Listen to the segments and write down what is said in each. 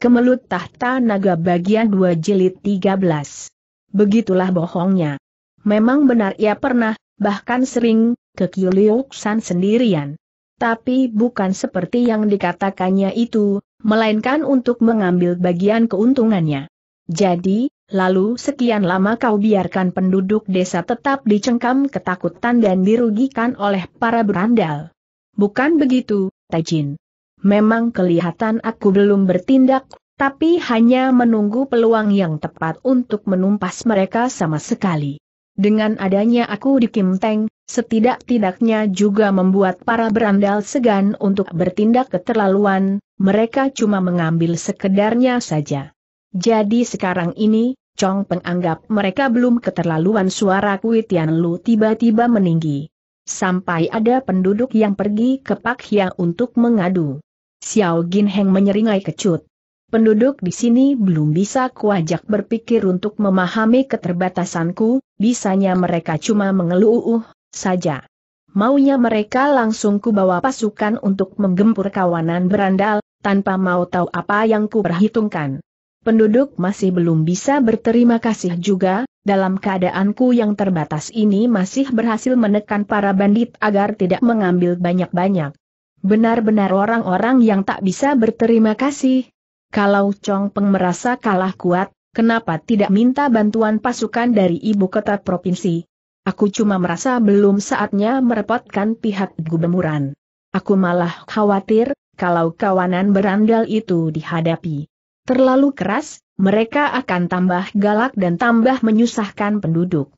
Kemelut Tahta Naga bagian 2 jilid 13. Begitulah bohongnya. Memang benar ia pernah, bahkan sering, ke Kiliuksan sendirian. Tapi bukan seperti yang dikatakannya itu, melainkan untuk mengambil bagian keuntungannya. Jadi, lalu sekian lama kau biarkan penduduk desa tetap dicengkam ketakutan dan dirugikan oleh para berandal. Bukan begitu, Tajin. Memang kelihatan aku belum bertindak, tapi hanya menunggu peluang yang tepat untuk menumpas mereka sama sekali. Dengan adanya aku di Kim Teng, setidak-tidaknya juga membuat para berandal segan untuk bertindak keterlaluan, mereka cuma mengambil sekedarnya saja. Jadi sekarang ini, Chong Peng mereka belum keterlaluan suara Kui Tian Lu tiba-tiba meninggi. Sampai ada penduduk yang pergi ke Pak Hia untuk mengadu. Xiao Gin Heng menyeringai kecut. Penduduk di sini belum bisa kuajak berpikir untuk memahami keterbatasanku, bisanya mereka cuma mengeluh saja. Maunya mereka langsung kubawa pasukan untuk menggempur kawanan berandal, tanpa mau tahu apa yang ku perhitungkan. Penduduk masih belum bisa berterima kasih juga, dalam keadaanku yang terbatas ini masih berhasil menekan para bandit agar tidak mengambil banyak-banyak. Benar-benar orang-orang yang tak bisa berterima kasih. Kalau Chong Peng merasa kalah kuat, kenapa tidak minta bantuan pasukan dari ibu kota provinsi? Aku cuma merasa belum saatnya merepotkan pihak gubernuran. Aku malah khawatir, kalau kawanan berandal itu dihadapi terlalu keras, mereka akan tambah galak dan tambah menyusahkan penduduk.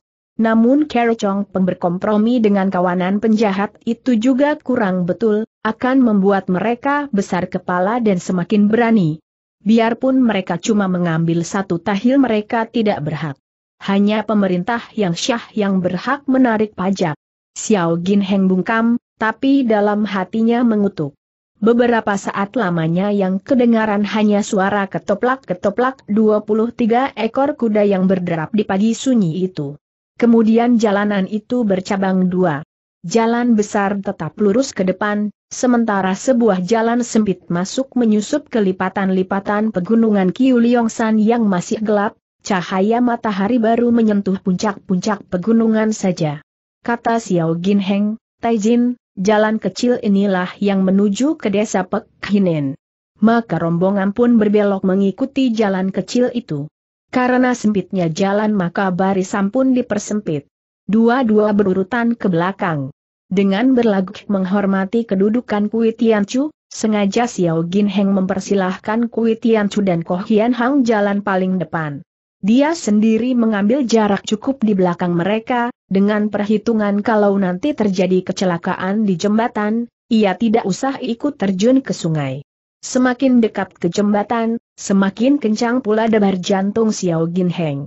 Namun Carol Chong Peng berkompromi dengan kawanan penjahat itu juga kurang betul, akan membuat mereka besar kepala dan semakin berani. Biarpun mereka cuma mengambil satu tahil mereka tidak berhak. Hanya pemerintah yang syah yang berhak menarik pajak. Xiao Gin Heng bungkam, tapi dalam hatinya mengutuk. Beberapa saat lamanya yang kedengaran hanya suara ketoplak-ketoplak 23 ekor kuda yang berderap di pagi sunyi itu. Kemudian jalanan itu bercabang dua. Jalan besar tetap lurus ke depan, sementara sebuah jalan sempit masuk menyusup ke lipatan-lipatan pegunungan Kiuliongsan yang masih gelap, cahaya matahari baru menyentuh puncak-puncak pegunungan saja. Kata Xiao Gin Heng, Taijin, jalan kecil inilah yang menuju ke desa Pekhinen. Maka rombongan pun berbelok mengikuti jalan kecil itu. Karena sempitnya jalan maka barisan pun dipersempit. Dua-dua berurutan ke belakang. Dengan berlagu menghormati kedudukan Kui Chu, sengaja Xiao Gin Heng mempersilahkan Kui Chu dan Koh Hian Hang jalan paling depan. Dia sendiri mengambil jarak cukup di belakang mereka, dengan perhitungan kalau nanti terjadi kecelakaan di jembatan, ia tidak usah ikut terjun ke sungai. Semakin dekat ke jembatan, Semakin kencang pula debar jantung Xiao Gin Heng.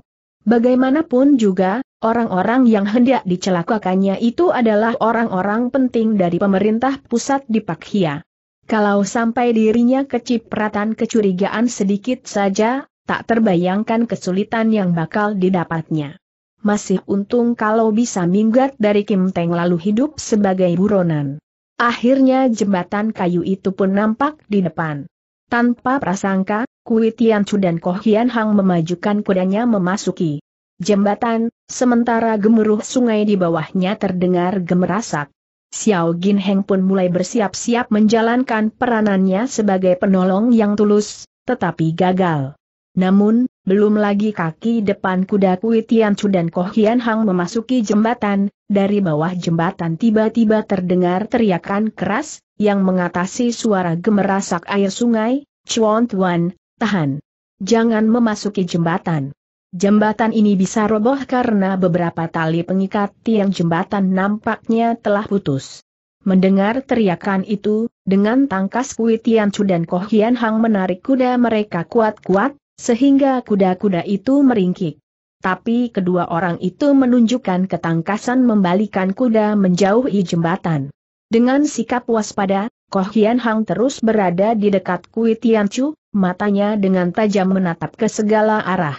Bagaimanapun juga, orang-orang yang hendak dicelakakannya itu adalah orang-orang penting dari pemerintah pusat di Pakhia. Kalau sampai dirinya kecipratan kecurigaan sedikit saja, tak terbayangkan kesulitan yang bakal didapatnya. Masih untung kalau bisa minggat dari Kim Teng lalu hidup sebagai buronan. Akhirnya jembatan kayu itu pun nampak di depan. Tanpa prasangka, Kui Chu dan Koh Hian Hang memajukan kudanya memasuki jembatan, sementara gemuruh sungai di bawahnya terdengar gemerasak. Xiao Gin Heng pun mulai bersiap-siap menjalankan peranannya sebagai penolong yang tulus, tetapi gagal. Namun, belum lagi kaki depan kuda Kui Chu dan Koh Hian Hang memasuki jembatan, dari bawah jembatan tiba-tiba terdengar teriakan keras, yang mengatasi suara gemerasak air sungai, Chuan Tuan, Tahan. Jangan memasuki jembatan. Jembatan ini bisa roboh karena beberapa tali pengikat tiang jembatan nampaknya telah putus. Mendengar teriakan itu, dengan tangkas Kui Chu dan Koh Hian Hang menarik kuda mereka kuat-kuat, sehingga kuda-kuda itu meringkik. Tapi kedua orang itu menunjukkan ketangkasan membalikan kuda menjauhi jembatan. Dengan sikap waspada, Koh Hian Hang terus berada di dekat Kui Tian Chu, matanya dengan tajam menatap ke segala arah.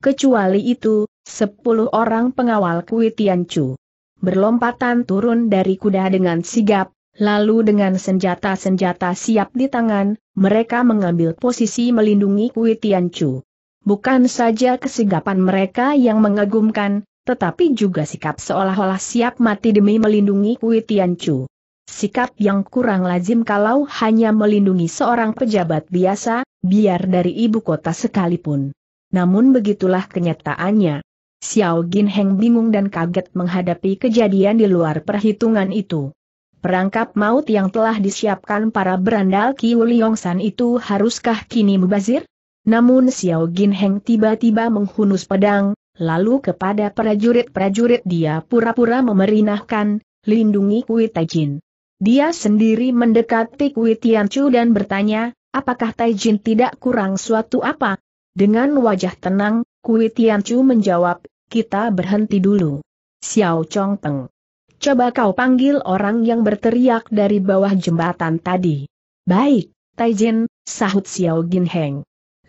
Kecuali itu, sepuluh orang pengawal Kui Tian Chu berlompatan turun dari kuda dengan sigap, lalu dengan senjata-senjata siap di tangan, mereka mengambil posisi melindungi Kui Tian Chu. Bukan saja kesigapan mereka yang mengagumkan, tetapi juga sikap seolah-olah siap mati demi melindungi Kui Tian Chu. Sikap yang kurang lazim kalau hanya melindungi seorang pejabat biasa, biar dari ibu kota sekalipun. Namun begitulah kenyataannya. Xiao Gin Heng bingung dan kaget menghadapi kejadian di luar perhitungan itu. Perangkap maut yang telah disiapkan para berandal Kiu San itu haruskah kini mubazir? Namun Xiao Gin Heng tiba-tiba menghunus pedang, lalu kepada prajurit-prajurit dia pura-pura memerintahkan, lindungi Kui Jin. Dia sendiri mendekati Kui Tianchu dan bertanya, apakah Taijin tidak kurang suatu apa? Dengan wajah tenang, Kui Tianchu menjawab, kita berhenti dulu. Xiao Chongpeng. Coba kau panggil orang yang berteriak dari bawah jembatan tadi. Baik, Taijin, sahut Xiao Ginheng.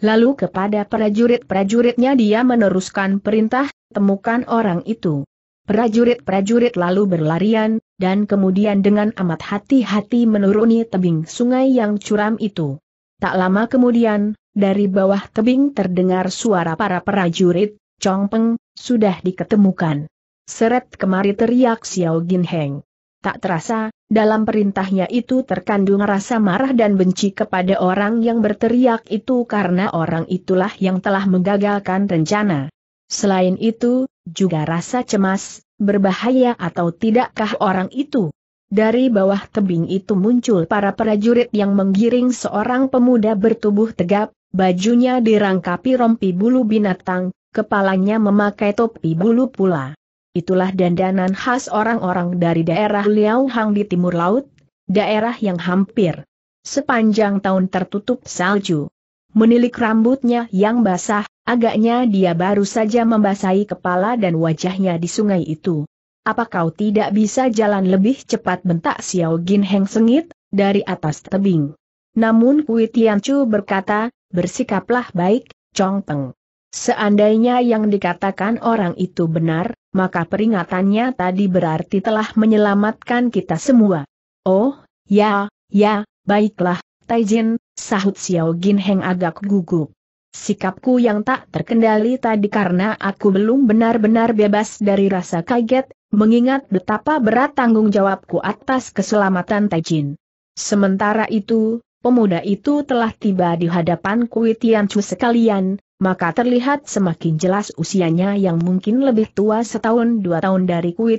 Lalu kepada prajurit-prajuritnya dia meneruskan perintah, temukan orang itu. Prajurit-prajurit lalu berlarian, dan kemudian dengan amat hati-hati menuruni tebing sungai yang curam itu. Tak lama kemudian, dari bawah tebing terdengar suara para prajurit, Peng sudah diketemukan. Seret kemari teriak Xiao Gin Heng. Tak terasa, dalam perintahnya itu terkandung rasa marah dan benci kepada orang yang berteriak itu karena orang itulah yang telah menggagalkan rencana. Selain itu, juga rasa cemas, berbahaya atau tidakkah orang itu. Dari bawah tebing itu muncul para prajurit yang menggiring seorang pemuda bertubuh tegap, bajunya dirangkapi rompi bulu binatang, kepalanya memakai topi bulu pula. Itulah dandanan khas orang-orang dari daerah Liao Hang di timur laut, daerah yang hampir sepanjang tahun tertutup salju. Menilik rambutnya yang basah, Agaknya dia baru saja membasahi kepala dan wajahnya di sungai itu. Apa kau tidak bisa jalan lebih cepat bentak Xiao Gin Heng sengit, dari atas tebing. Namun Kui Tian Chu berkata, bersikaplah baik, Chong Peng. Seandainya yang dikatakan orang itu benar, maka peringatannya tadi berarti telah menyelamatkan kita semua. Oh, ya, ya, baiklah, Taijin, sahut Xiao Gin Heng agak gugup. Sikapku yang tak terkendali tadi karena aku belum benar-benar bebas dari rasa kaget, mengingat betapa berat tanggung jawabku atas keselamatan Taijin. Sementara itu, pemuda itu telah tiba di hadapan Kui sekalian, maka terlihat semakin jelas usianya yang mungkin lebih tua setahun dua tahun dari Kui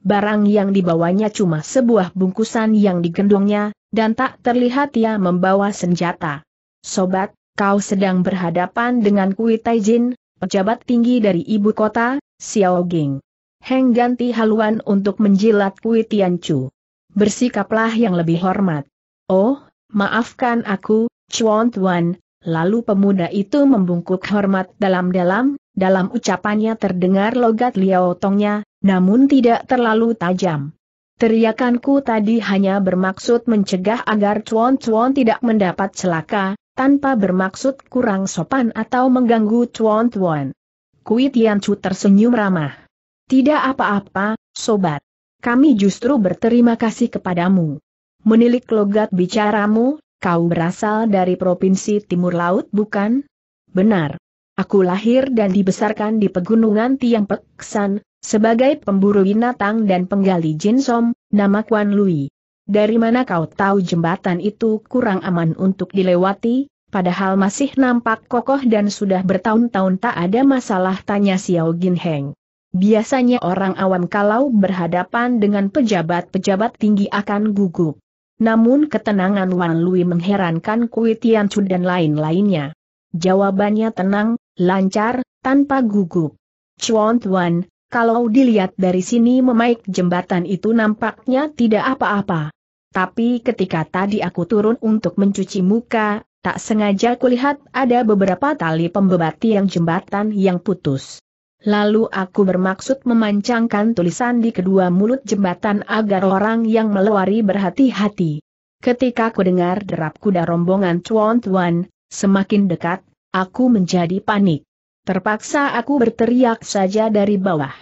Barang yang dibawanya cuma sebuah bungkusan yang digendongnya, dan tak terlihat ia membawa senjata. Sobat, kau sedang berhadapan dengan Kui Taijin, pejabat tinggi dari ibu kota, Xiao Ging. Heng ganti haluan untuk menjilat Kui Chu. Bersikaplah yang lebih hormat. Oh, maafkan aku, Chuan Tuan. Lalu pemuda itu membungkuk hormat dalam-dalam, dalam ucapannya terdengar logat Liao Tongnya, namun tidak terlalu tajam. Teriakanku tadi hanya bermaksud mencegah agar Chuan Chuan tidak mendapat celaka, tanpa bermaksud kurang sopan atau mengganggu Chuan Tuan. Kui Tian Chu tersenyum ramah. Tidak apa-apa, sobat. Kami justru berterima kasih kepadamu. Menilik logat bicaramu, kau berasal dari Provinsi Timur Laut bukan? Benar. Aku lahir dan dibesarkan di Pegunungan Tiang Peksan, sebagai pemburu binatang dan penggali jinsom, nama Kuan Lui dari mana kau tahu jembatan itu kurang aman untuk dilewati, padahal masih nampak kokoh dan sudah bertahun-tahun tak ada masalah tanya Xiao Gin Heng. Biasanya orang awam kalau berhadapan dengan pejabat-pejabat tinggi akan gugup. Namun ketenangan Wan Lui mengherankan Kui Chu dan lain-lainnya. Jawabannya tenang, lancar, tanpa gugup. Chuan Tuan, kalau dilihat dari sini memaik jembatan itu nampaknya tidak apa-apa. Tapi ketika tadi aku turun untuk mencuci muka, tak sengaja kulihat ada beberapa tali pembebat yang jembatan yang putus. Lalu aku bermaksud memancangkan tulisan di kedua mulut jembatan agar orang yang melewari berhati-hati. Ketika aku dengar derap kuda rombongan tuan tuan semakin dekat, aku menjadi panik. Terpaksa aku berteriak saja dari bawah.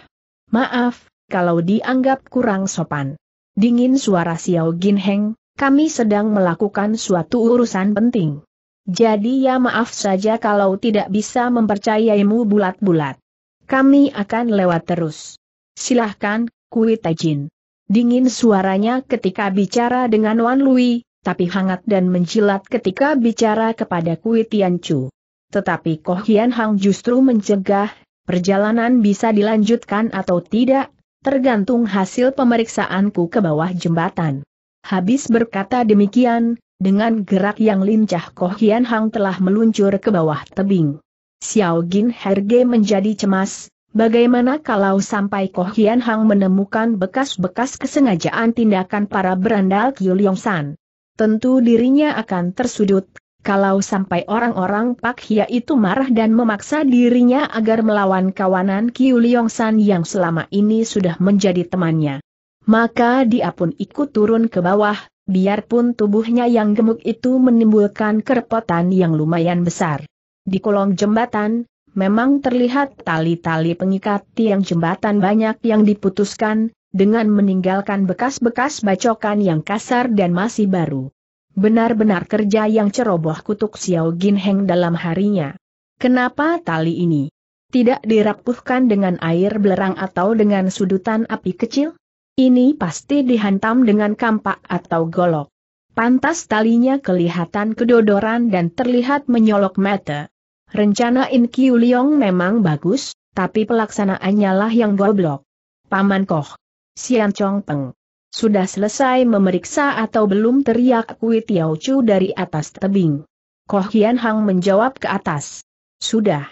Maaf, kalau dianggap kurang sopan. Dingin suara Xiao Gin Heng, kami sedang melakukan suatu urusan penting. Jadi ya maaf saja kalau tidak bisa mempercayaimu bulat-bulat. Kami akan lewat terus. Silahkan, Kui Taijin. Dingin suaranya ketika bicara dengan Wan Lui, tapi hangat dan menjilat ketika bicara kepada Kui Tian Chu. Tetapi Koh Hian Hang justru mencegah, perjalanan bisa dilanjutkan atau tidak, Tergantung hasil pemeriksaanku ke bawah jembatan. Habis berkata demikian, dengan gerak yang lincah Koh Hian Hang telah meluncur ke bawah tebing. Xiao Gin Herge menjadi cemas, Bagaimana kalau sampai Koh Hian Hang menemukan bekas-bekas kesengajaan tindakan para berandal Kyu Leong San? Tentu dirinya akan tersudut, kalau sampai orang-orang Pak Hia itu marah dan memaksa dirinya agar melawan kawanan Kiu Liong San yang selama ini sudah menjadi temannya. Maka dia pun ikut turun ke bawah, biarpun tubuhnya yang gemuk itu menimbulkan kerepotan yang lumayan besar. Di kolong jembatan, memang terlihat tali-tali pengikat tiang jembatan banyak yang diputuskan, dengan meninggalkan bekas-bekas bacokan yang kasar dan masih baru. Benar-benar kerja yang ceroboh kutuk Xiao Gin Heng dalam harinya. Kenapa tali ini tidak dirapuhkan dengan air belerang atau dengan sudutan api kecil? Ini pasti dihantam dengan kampak atau golok. Pantas talinya kelihatan kedodoran dan terlihat menyolok mata. Rencana In Kiu Liong memang bagus, tapi pelaksanaannya lah yang goblok. Paman Koh. Sian Chong Peng. Sudah selesai memeriksa atau belum teriak Kui Tiao Chu dari atas tebing. Koh Hian Hang menjawab ke atas. Sudah.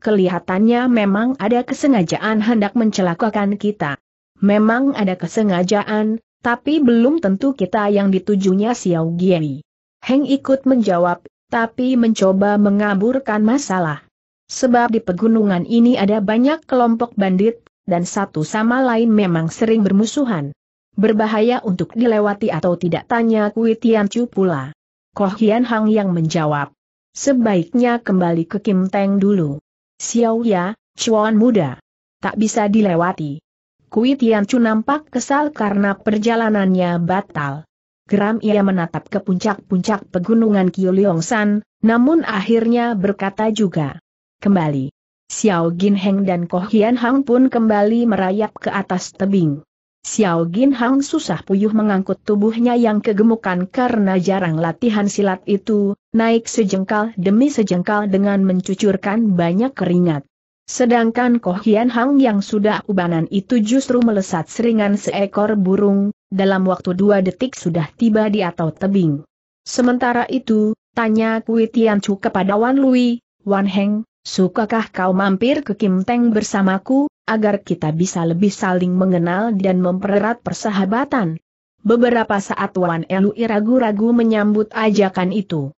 Kelihatannya memang ada kesengajaan hendak mencelakakan kita. Memang ada kesengajaan, tapi belum tentu kita yang ditujunya Xiao Gui. Heng ikut menjawab, tapi mencoba mengaburkan masalah. Sebab di pegunungan ini ada banyak kelompok bandit, dan satu sama lain memang sering bermusuhan. Berbahaya untuk dilewati atau tidak tanya Kui Chu pula. Koh Hian Hang yang menjawab. Sebaiknya kembali ke Kim Teng dulu. Xiao Ya, Chuan muda. Tak bisa dilewati. Kui Chu nampak kesal karena perjalanannya batal. Geram ia menatap ke puncak-puncak pegunungan San, namun akhirnya berkata juga. Kembali. Xiao Gin Heng dan Koh Hian Hang pun kembali merayap ke atas tebing. Xiao Gin Hang susah puyuh mengangkut tubuhnya yang kegemukan karena jarang latihan silat itu, naik sejengkal demi sejengkal dengan mencucurkan banyak keringat. Sedangkan Koh Hian Hang yang sudah ubanan itu justru melesat seringan seekor burung, dalam waktu dua detik sudah tiba di atau tebing. Sementara itu, tanya Kui Tian Chu kepada Wan Lui, Wan Heng, sukakah kau mampir ke Kim Teng bersamaku, agar kita bisa lebih saling mengenal dan mempererat persahabatan. Beberapa saat Wan Elui ragu-ragu menyambut ajakan itu.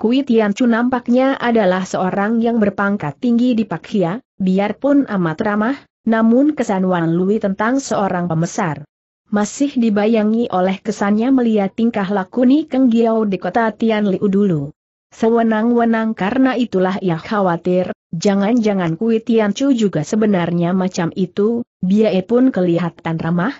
Kui Tian Chu nampaknya adalah seorang yang berpangkat tinggi di Pakia, biarpun amat ramah, namun kesan Wan Lui tentang seorang pemesar. Masih dibayangi oleh kesannya melihat tingkah laku Ni Keng Giao di kota Tian Liu dulu. Sewenang-wenang karena itulah ia khawatir, jangan-jangan Kui Tianchu juga sebenarnya macam itu, dia pun kelihatan ramah.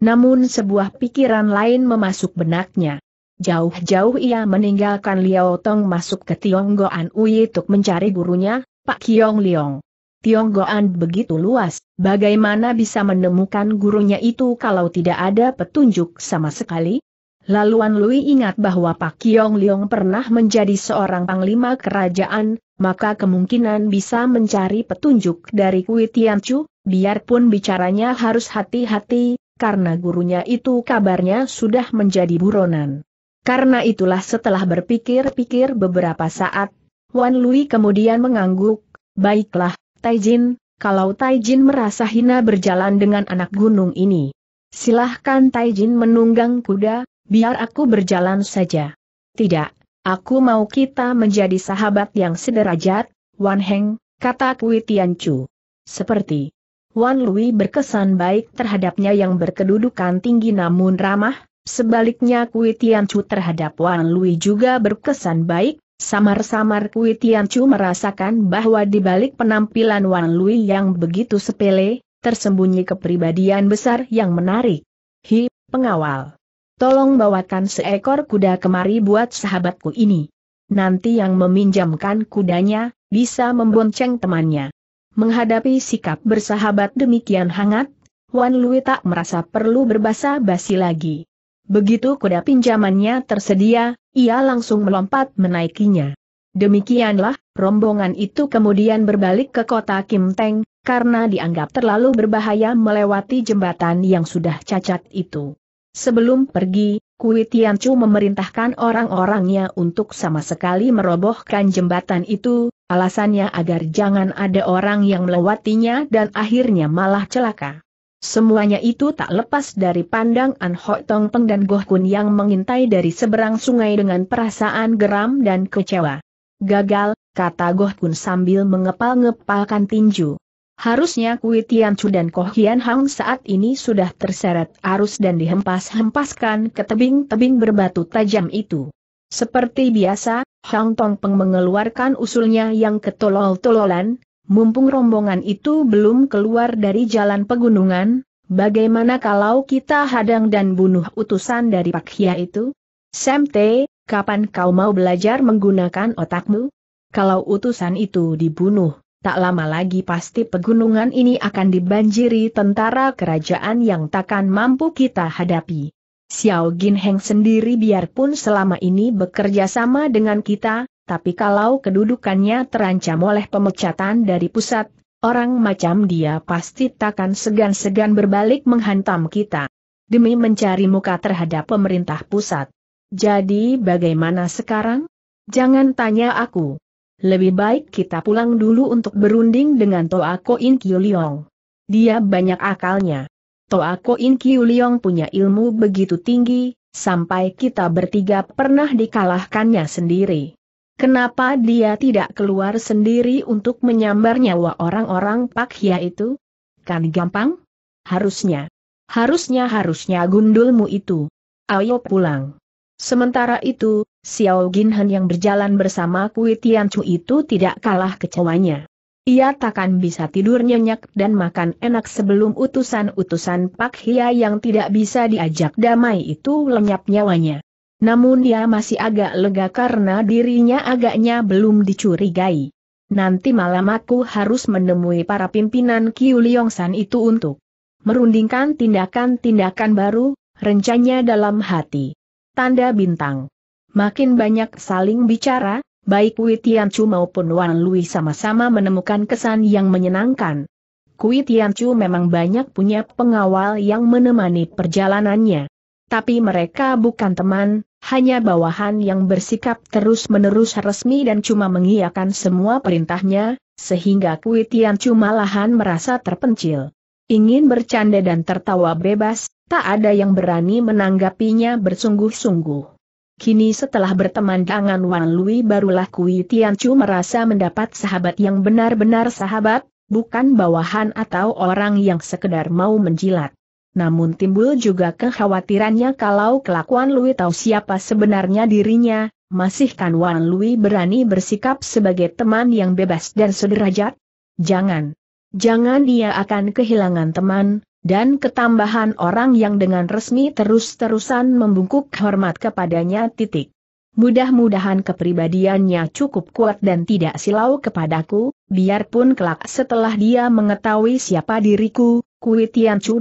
Namun sebuah pikiran lain memasuk benaknya. Jauh-jauh ia meninggalkan Liao Tong masuk ke Tionggoan Uye untuk mencari gurunya, Pak Kiong Liong. Tionggoan begitu luas, bagaimana bisa menemukan gurunya itu kalau tidak ada petunjuk sama sekali? Laluan Lui ingat bahwa Pak Kiong Liong pernah menjadi seorang panglima kerajaan, maka kemungkinan bisa mencari petunjuk dari Kui Chu, biarpun bicaranya harus hati-hati, karena gurunya itu kabarnya sudah menjadi buronan. Karena itulah setelah berpikir-pikir beberapa saat, Wan Lui kemudian mengangguk, baiklah, Taijin, kalau Taijin merasa hina berjalan dengan anak gunung ini. Silahkan Taijin menunggang kuda, biar aku berjalan saja. Tidak, aku mau kita menjadi sahabat yang sederajat, Wan Heng, kata Kui Chu. Seperti Wan Lui berkesan baik terhadapnya yang berkedudukan tinggi namun ramah, sebaliknya Kui Chu terhadap Wan Lui juga berkesan baik, Samar-samar Kui Chu merasakan bahwa di balik penampilan Wan Lui yang begitu sepele, tersembunyi kepribadian besar yang menarik. Hi, pengawal tolong bawakan seekor kuda kemari buat sahabatku ini. Nanti yang meminjamkan kudanya, bisa membonceng temannya. Menghadapi sikap bersahabat demikian hangat, Wan Lui tak merasa perlu berbahasa basi lagi. Begitu kuda pinjamannya tersedia, ia langsung melompat menaikinya. Demikianlah, rombongan itu kemudian berbalik ke kota Kim Teng, karena dianggap terlalu berbahaya melewati jembatan yang sudah cacat itu. Sebelum pergi, Kui memerintahkan orang-orangnya untuk sama sekali merobohkan jembatan itu, alasannya agar jangan ada orang yang melewatinya dan akhirnya malah celaka. Semuanya itu tak lepas dari pandangan Ho Tong Peng dan Goh Kun yang mengintai dari seberang sungai dengan perasaan geram dan kecewa. Gagal, kata Goh Kun sambil mengepal-ngepalkan tinju. Harusnya Kui Tianchu dan Koh Hian Hang saat ini sudah terseret arus dan dihempas-hempaskan ke tebing-tebing berbatu tajam itu. Seperti biasa, Hang Tong Peng mengeluarkan usulnya yang ketolol-tololan, mumpung rombongan itu belum keluar dari jalan pegunungan, bagaimana kalau kita hadang dan bunuh utusan dari Pak Hia itu? Sam T, kapan kau mau belajar menggunakan otakmu? Kalau utusan itu dibunuh, tak lama lagi pasti pegunungan ini akan dibanjiri tentara kerajaan yang takkan mampu kita hadapi. Xiao Gin Heng sendiri biarpun selama ini bekerja sama dengan kita, tapi kalau kedudukannya terancam oleh pemecatan dari pusat, orang macam dia pasti takkan segan-segan berbalik menghantam kita. Demi mencari muka terhadap pemerintah pusat. Jadi bagaimana sekarang? Jangan tanya aku. Lebih baik kita pulang dulu untuk berunding dengan Toako In Kiu Liong. Dia banyak akalnya. Toako In Kiu Liong punya ilmu begitu tinggi, sampai kita bertiga pernah dikalahkannya sendiri. Kenapa dia tidak keluar sendiri untuk menyambar nyawa orang-orang Pak Hia itu? Kan gampang? Harusnya. Harusnya harusnya gundulmu itu. Ayo pulang. Sementara itu, Xiao Ginhen yang berjalan bersama Kui Tianchu itu tidak kalah kecewanya. Ia takkan bisa tidur nyenyak dan makan enak sebelum utusan-utusan Pak Hia yang tidak bisa diajak damai itu lenyap nyawanya. Namun dia masih agak lega karena dirinya agaknya belum dicurigai. Nanti malam aku harus menemui para pimpinan Kiu Liongsan itu untuk merundingkan tindakan-tindakan baru, rencananya dalam hati. Tanda bintang Makin banyak saling bicara, baik Wei Chu maupun Wan Lui sama-sama menemukan kesan yang menyenangkan. Kui Chu memang banyak punya pengawal yang menemani perjalanannya. Tapi mereka bukan teman, hanya bawahan yang bersikap terus-menerus resmi dan cuma mengiyakan semua perintahnya, sehingga Kui Chu malahan merasa terpencil. Ingin bercanda dan tertawa bebas, tak ada yang berani menanggapinya bersungguh-sungguh. Kini setelah berteman dengan Wan Lui barulah Kui Tianchu merasa mendapat sahabat yang benar-benar sahabat, bukan bawahan atau orang yang sekedar mau menjilat. Namun timbul juga kekhawatirannya kalau kelakuan Lui tahu siapa sebenarnya dirinya, masihkan Wan Lui berani bersikap sebagai teman yang bebas dan sederajat? Jangan. Jangan dia akan kehilangan teman, dan ketambahan orang yang dengan resmi terus-terusan membungkuk hormat kepadanya titik. Mudah-mudahan kepribadiannya cukup kuat dan tidak silau kepadaku, biarpun kelak setelah dia mengetahui siapa diriku, Kui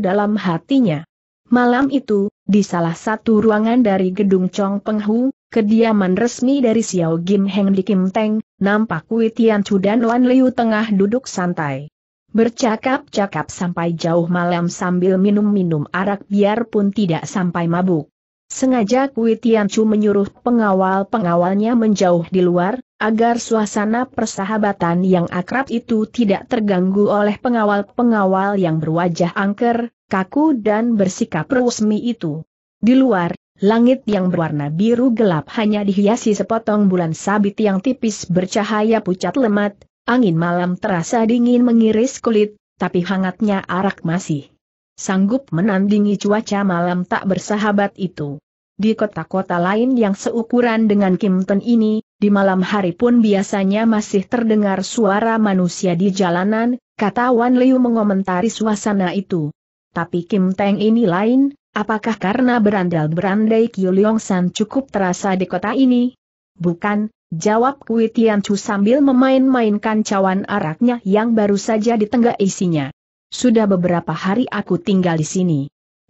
dalam hatinya. Malam itu, di salah satu ruangan dari gedung Chong Penghu, kediaman resmi dari Xiao Gim Heng di Kim Teng, nampak Kui Chu dan Wan Liu tengah duduk santai. Bercakap-cakap sampai jauh malam sambil minum-minum arak biarpun tidak sampai mabuk. Sengaja Kui Chu menyuruh pengawal-pengawalnya menjauh di luar, agar suasana persahabatan yang akrab itu tidak terganggu oleh pengawal-pengawal yang berwajah angker, kaku dan bersikap resmi itu. Di luar, langit yang berwarna biru gelap hanya dihiasi sepotong bulan sabit yang tipis bercahaya pucat lemat, Angin malam terasa dingin mengiris kulit, tapi hangatnya arak masih. Sanggup menandingi cuaca malam tak bersahabat itu. Di kota-kota lain yang seukuran dengan Kimten ini, di malam hari pun biasanya masih terdengar suara manusia di jalanan, kata Wan Liu mengomentari suasana itu. Tapi Kim Teng ini lain, apakah karena berandal-berandai Kyu Leong San cukup terasa di kota ini? Bukan, Jawab Kui Tian Chu sambil memain-mainkan cawan araknya yang baru saja ditenggak isinya. Sudah beberapa hari aku tinggal di sini.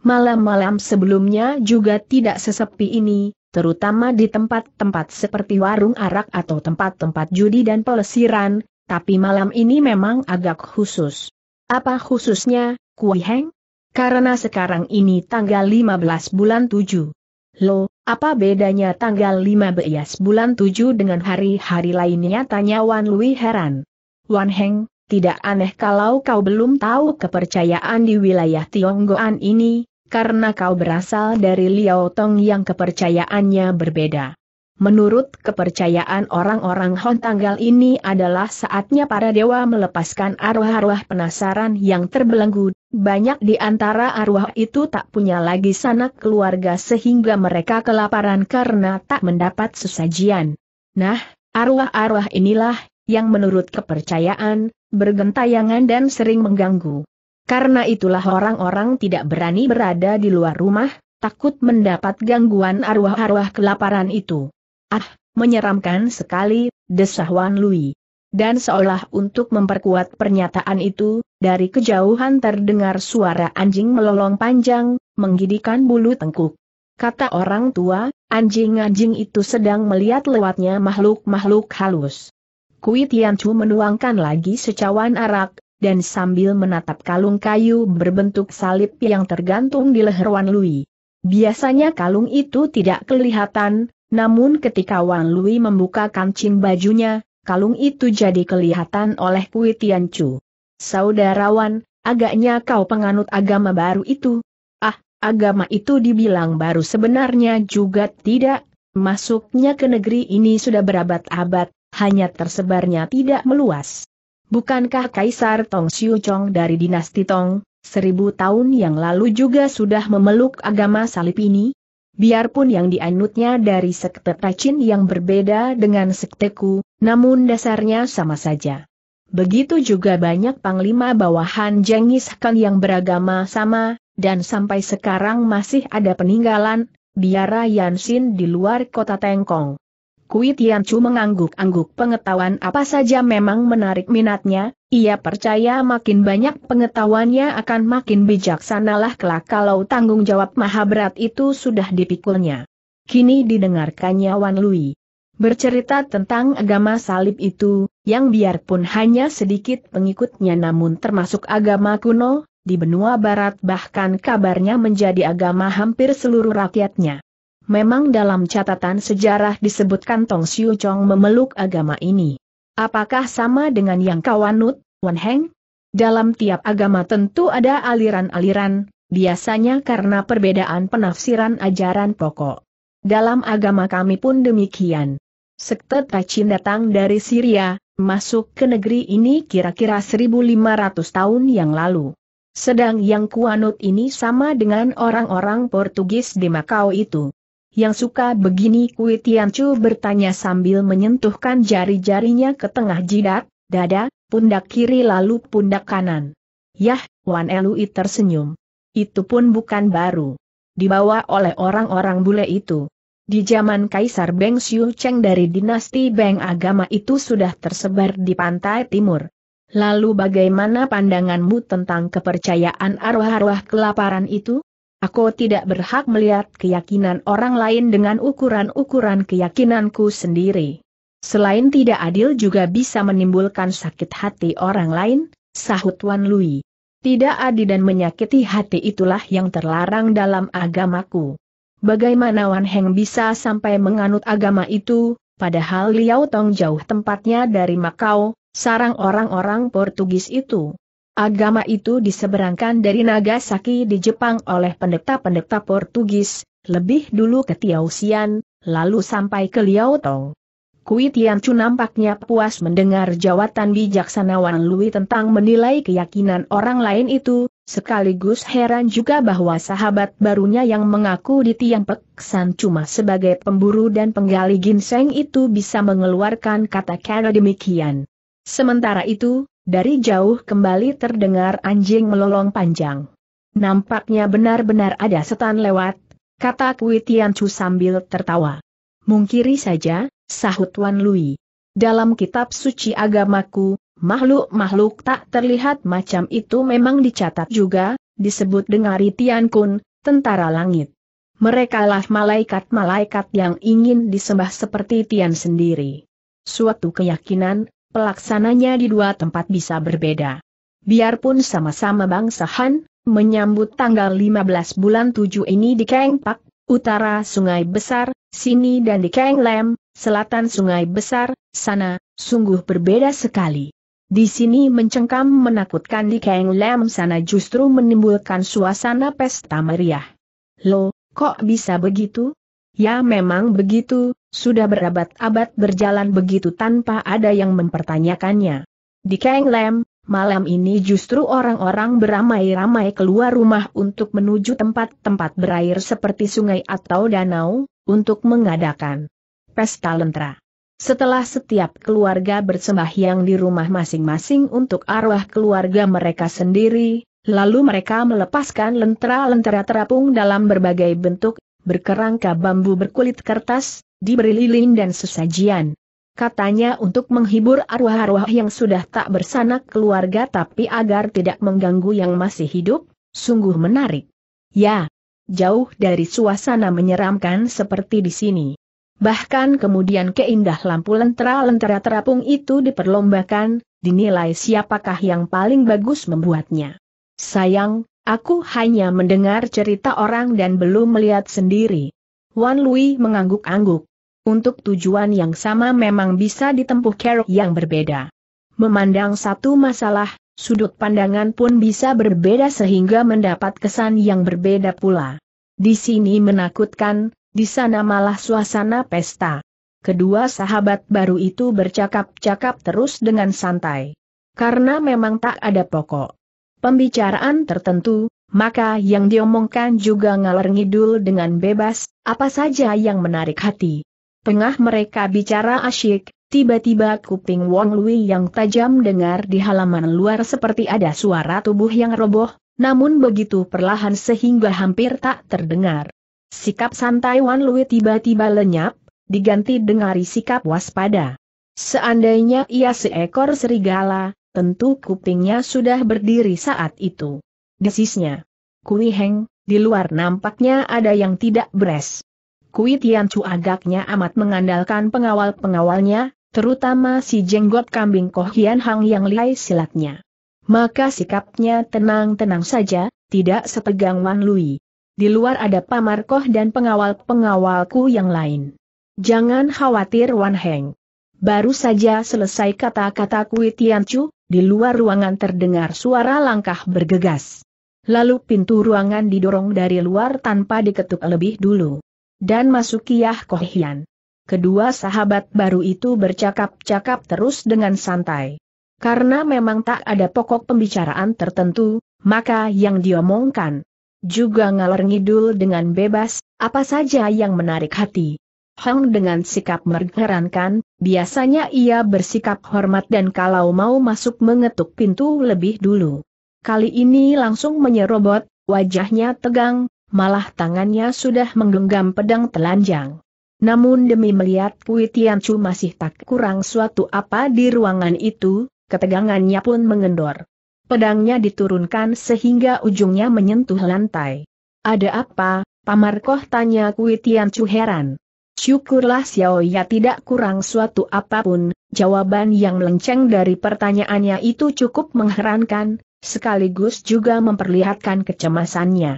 Malam-malam sebelumnya juga tidak sesepi ini, terutama di tempat-tempat seperti warung arak atau tempat-tempat judi dan pelesiran, tapi malam ini memang agak khusus. Apa khususnya, Kui Heng? Karena sekarang ini tanggal 15 bulan 7. Lo, apa bedanya tanggal 5 belas bulan 7 dengan hari-hari lainnya tanya Wan Lui heran. Wan Heng, tidak aneh kalau kau belum tahu kepercayaan di wilayah Tionggoan ini, karena kau berasal dari Liao Tong yang kepercayaannya berbeda. Menurut kepercayaan orang-orang Hon tanggal ini adalah saatnya para dewa melepaskan arwah-arwah penasaran yang terbelenggu, banyak di antara arwah itu tak punya lagi sanak keluarga sehingga mereka kelaparan karena tak mendapat sesajian. Nah, arwah-arwah inilah, yang menurut kepercayaan, bergentayangan dan sering mengganggu. Karena itulah orang-orang tidak berani berada di luar rumah, takut mendapat gangguan arwah-arwah kelaparan itu. Ah, menyeramkan sekali, desah Wan Lui. Dan seolah untuk memperkuat pernyataan itu, dari kejauhan terdengar suara anjing melolong panjang, menggidikan bulu tengkuk. Kata orang tua, anjing-anjing itu sedang melihat lewatnya makhluk-makhluk halus. Kui Tianchu menuangkan lagi secawan arak, dan sambil menatap kalung kayu berbentuk salib yang tergantung di leher Wan Lui. Biasanya kalung itu tidak kelihatan, namun ketika Wang Lui membuka kancing bajunya, kalung itu jadi kelihatan oleh Kui Tian Chu. Saudarawan, agaknya kau penganut agama baru itu. Ah, agama itu dibilang baru sebenarnya juga tidak. Masuknya ke negeri ini sudah berabad-abad, hanya tersebarnya tidak meluas. Bukankah Kaisar Tong Siu Chong dari dinasti Tong, seribu tahun yang lalu juga sudah memeluk agama salib ini? Biarpun yang dianutnya dari sekte Tachin yang berbeda dengan sekteku, namun dasarnya sama saja. Begitu juga banyak panglima bawahan Jengis Khan yang beragama sama, dan sampai sekarang masih ada peninggalan, biara Yansin di luar kota Tengkong. Kui Tianchu mengangguk-angguk pengetahuan apa saja memang menarik minatnya, ia percaya makin banyak pengetahuannya akan makin bijaksanalah kelak kalau tanggung jawab maha berat itu sudah dipikulnya. Kini didengarkannya Wan Lui. Bercerita tentang agama salib itu, yang biarpun hanya sedikit pengikutnya namun termasuk agama kuno, di benua barat bahkan kabarnya menjadi agama hampir seluruh rakyatnya. Memang dalam catatan sejarah disebutkan Tong Siu Chong memeluk agama ini. Apakah sama dengan yang kawanut, anut, Wan Heng? Dalam tiap agama tentu ada aliran-aliran, biasanya karena perbedaan penafsiran ajaran pokok. Dalam agama kami pun demikian. Sekte Tachin datang dari Syria, masuk ke negeri ini kira-kira 1500 tahun yang lalu. Sedang yang kuanut ini sama dengan orang-orang Portugis di Makau itu yang suka begini Kui bertanya sambil menyentuhkan jari-jarinya ke tengah jidat, dada, pundak kiri lalu pundak kanan. Yah, Wan Elui tersenyum. Itu pun bukan baru. Dibawa oleh orang-orang bule itu. Di zaman Kaisar Beng Xiu Cheng dari dinasti Beng agama itu sudah tersebar di pantai timur. Lalu bagaimana pandanganmu tentang kepercayaan arwah-arwah kelaparan itu? Aku tidak berhak melihat keyakinan orang lain dengan ukuran-ukuran keyakinanku sendiri. Selain tidak adil juga bisa menimbulkan sakit hati orang lain, sahut Wan Lui. Tidak adil dan menyakiti hati itulah yang terlarang dalam agamaku. Bagaimana Wan Heng bisa sampai menganut agama itu, padahal Liao Tong jauh tempatnya dari Makau, sarang orang-orang Portugis itu. Agama itu diseberangkan dari Nagasaki di Jepang oleh pendeta-pendeta Portugis, lebih dulu ke Tiausian, lalu sampai ke Liao Tong. Kui Tianchu nampaknya puas mendengar jawatan bijaksana Wan Lui tentang menilai keyakinan orang lain itu, sekaligus heran juga bahwa sahabat barunya yang mengaku di Tiang san cuma sebagai pemburu dan penggali ginseng itu bisa mengeluarkan kata-kata demikian. Sementara itu, dari jauh kembali terdengar anjing melolong panjang. Nampaknya benar-benar ada setan lewat, kata Kui Chu sambil tertawa. Mungkiri saja, sahut Wan Lui. Dalam kitab suci agamaku, makhluk-makhluk tak terlihat macam itu memang dicatat juga, disebut dengan Ritian Kun, tentara langit. Merekalah malaikat-malaikat yang ingin disembah seperti Tian sendiri. Suatu keyakinan, pelaksananya di dua tempat bisa berbeda. Biarpun sama-sama bangsa Han, menyambut tanggal 15 bulan 7 ini di Keng Pak, utara Sungai Besar, sini dan di Keng Lem, selatan Sungai Besar, sana, sungguh berbeda sekali. Di sini mencengkam menakutkan di Keng Lem sana justru menimbulkan suasana pesta meriah. Loh, kok bisa begitu? Ya memang begitu, sudah berabad-abad berjalan begitu tanpa ada yang mempertanyakannya. Di Kang Lam, malam ini justru orang-orang beramai-ramai keluar rumah untuk menuju tempat-tempat berair seperti sungai atau danau, untuk mengadakan pesta lentera. Setelah setiap keluarga bersembahyang di rumah masing-masing untuk arwah keluarga mereka sendiri, lalu mereka melepaskan lentera-lentera terapung dalam berbagai bentuk, berkerangka bambu berkulit kertas, diberi lilin dan sesajian. Katanya untuk menghibur arwah-arwah yang sudah tak bersanak keluarga tapi agar tidak mengganggu yang masih hidup, sungguh menarik. Ya, jauh dari suasana menyeramkan seperti di sini. Bahkan kemudian keindah lampu lentera-lentera terapung itu diperlombakan, dinilai siapakah yang paling bagus membuatnya. Sayang, aku hanya mendengar cerita orang dan belum melihat sendiri. Wan Lui mengangguk-angguk. Untuk tujuan yang sama memang bisa ditempuh kerok yang berbeda. Memandang satu masalah, sudut pandangan pun bisa berbeda sehingga mendapat kesan yang berbeda pula. Di sini menakutkan, di sana malah suasana pesta. Kedua sahabat baru itu bercakap-cakap terus dengan santai. Karena memang tak ada pokok pembicaraan tertentu, maka yang diomongkan juga ngalor ngidul dengan bebas, apa saja yang menarik hati. Tengah mereka bicara asyik, tiba-tiba kuping Wong Lui yang tajam dengar di halaman luar seperti ada suara tubuh yang roboh, namun begitu perlahan sehingga hampir tak terdengar. Sikap santai Wan Lui tiba-tiba lenyap, diganti dengari sikap waspada. Seandainya ia seekor serigala, tentu kupingnya sudah berdiri saat itu. Desisnya. Kui Heng, di luar nampaknya ada yang tidak beres. Kui Tian Chu agaknya amat mengandalkan pengawal-pengawalnya, terutama si jenggot kambing Kohian Hang yang lihai silatnya. Maka sikapnya tenang-tenang saja, tidak setegang Wan Lui. Di luar ada Pamar Koh dan pengawal-pengawalku yang lain. Jangan khawatir Wan Heng. Baru saja selesai kata-kata Kui Tian Chu, di luar ruangan terdengar suara langkah bergegas. Lalu pintu ruangan didorong dari luar tanpa diketuk lebih dulu dan Masukiyah Kohian. Kedua sahabat baru itu bercakap-cakap terus dengan santai. Karena memang tak ada pokok pembicaraan tertentu, maka yang diomongkan juga ngalor ngidul dengan bebas, apa saja yang menarik hati. Hang dengan sikap mengherankan, biasanya ia bersikap hormat dan kalau mau masuk mengetuk pintu lebih dulu. Kali ini langsung menyerobot, wajahnya tegang, malah tangannya sudah menggenggam pedang telanjang. Namun demi melihat Kui Chu masih tak kurang suatu apa di ruangan itu, ketegangannya pun mengendor. Pedangnya diturunkan sehingga ujungnya menyentuh lantai. Ada apa, Pamarkoh tanya Kui Chu heran. Syukurlah Xiao Ya tidak kurang suatu apapun, jawaban yang melenceng dari pertanyaannya itu cukup mengherankan, sekaligus juga memperlihatkan kecemasannya.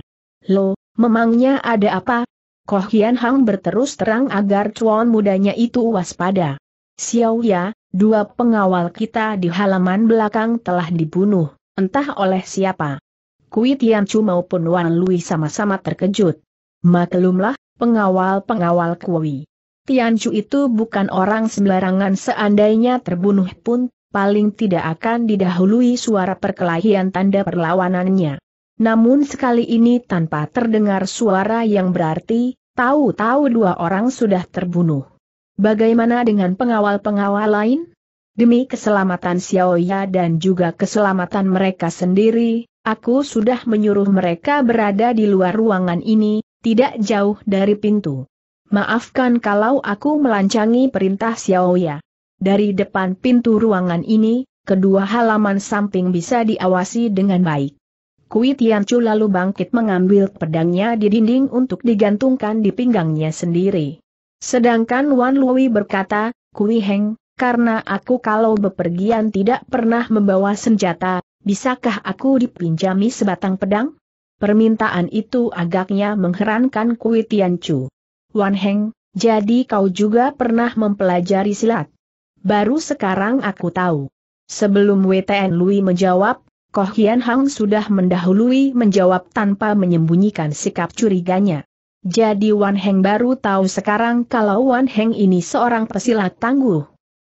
Lo, Memangnya ada apa? Koh Hian Hang berterus terang agar cuan mudanya itu waspada. Xiao Ya, dua pengawal kita di halaman belakang telah dibunuh, entah oleh siapa. Kui Chu maupun Wan Lui sama-sama terkejut. Maklumlah, pengawal-pengawal Kui. Chu itu bukan orang sembarangan seandainya terbunuh pun, paling tidak akan didahului suara perkelahian tanda perlawanannya. Namun sekali ini tanpa terdengar suara yang berarti, tahu-tahu dua orang sudah terbunuh. Bagaimana dengan pengawal-pengawal lain? Demi keselamatan Xiaoya dan juga keselamatan mereka sendiri, aku sudah menyuruh mereka berada di luar ruangan ini, tidak jauh dari pintu. Maafkan kalau aku melancangi perintah Xiaoya. Dari depan pintu ruangan ini, kedua halaman samping bisa diawasi dengan baik. Kui Tianchu lalu bangkit mengambil pedangnya di dinding untuk digantungkan di pinggangnya sendiri. Sedangkan Wan Lui berkata, Kui Heng, karena aku kalau bepergian tidak pernah membawa senjata, bisakah aku dipinjami sebatang pedang? Permintaan itu agaknya mengherankan Kui Tianchu. Wan Heng, jadi kau juga pernah mempelajari silat. Baru sekarang aku tahu. Sebelum WTN Lui menjawab, Koh Hian Hang sudah mendahului menjawab tanpa menyembunyikan sikap curiganya. Jadi Wan Heng baru tahu sekarang kalau Wan Heng ini seorang pesilat tangguh.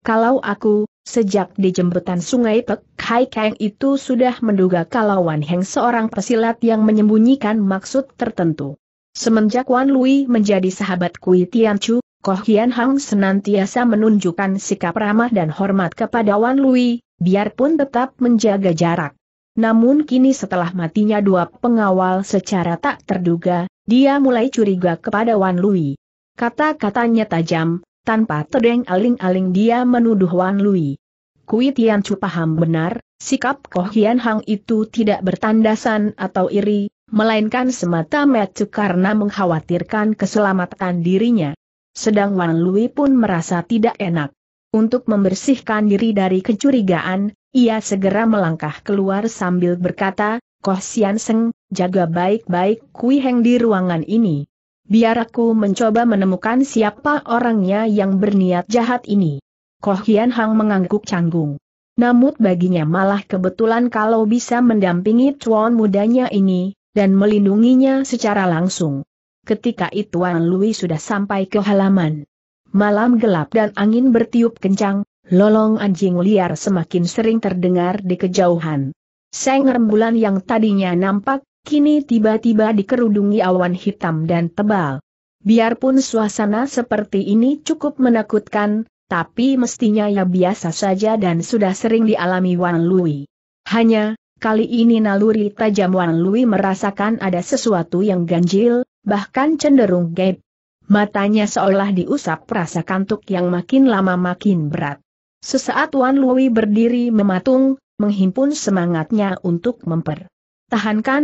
Kalau aku, sejak di jembatan sungai Pek Hai Kang itu sudah menduga kalau Wan Heng seorang pesilat yang menyembunyikan maksud tertentu. Semenjak Wan Lui menjadi sahabat Kui Chu, Koh Hian Hang senantiasa menunjukkan sikap ramah dan hormat kepada Wan Lui, biarpun tetap menjaga jarak namun kini setelah matinya dua pengawal secara tak terduga, dia mulai curiga kepada Wan Lui. Kata-katanya tajam, tanpa terdeng aling-aling dia menuduh Wan Lui. Kui Tian Chu paham benar, sikap Koh Hian Hang itu tidak bertandasan atau iri, melainkan semata-mata karena mengkhawatirkan keselamatan dirinya. Sedang Wan Lui pun merasa tidak enak. Untuk membersihkan diri dari kecurigaan, ia segera melangkah keluar sambil berkata, Koh Sian Seng, jaga baik-baik Kui Heng di ruangan ini. Biar aku mencoba menemukan siapa orangnya yang berniat jahat ini. Koh Hian Hang mengangguk canggung. Namun baginya malah kebetulan kalau bisa mendampingi tuan mudanya ini, dan melindunginya secara langsung. Ketika itu Wan Lui sudah sampai ke halaman. Malam gelap dan angin bertiup kencang, Lolong anjing liar semakin sering terdengar di kejauhan. Seng rembulan yang tadinya nampak, kini tiba-tiba dikerudungi awan hitam dan tebal. Biarpun suasana seperti ini cukup menakutkan, tapi mestinya ya biasa saja dan sudah sering dialami Wan Lui. Hanya, kali ini naluri tajam Wan Lui merasakan ada sesuatu yang ganjil, bahkan cenderung gaib. Matanya seolah diusap rasa kantuk yang makin lama makin berat. Sesaat Wan Lui berdiri mematung, menghimpun semangatnya untuk memper.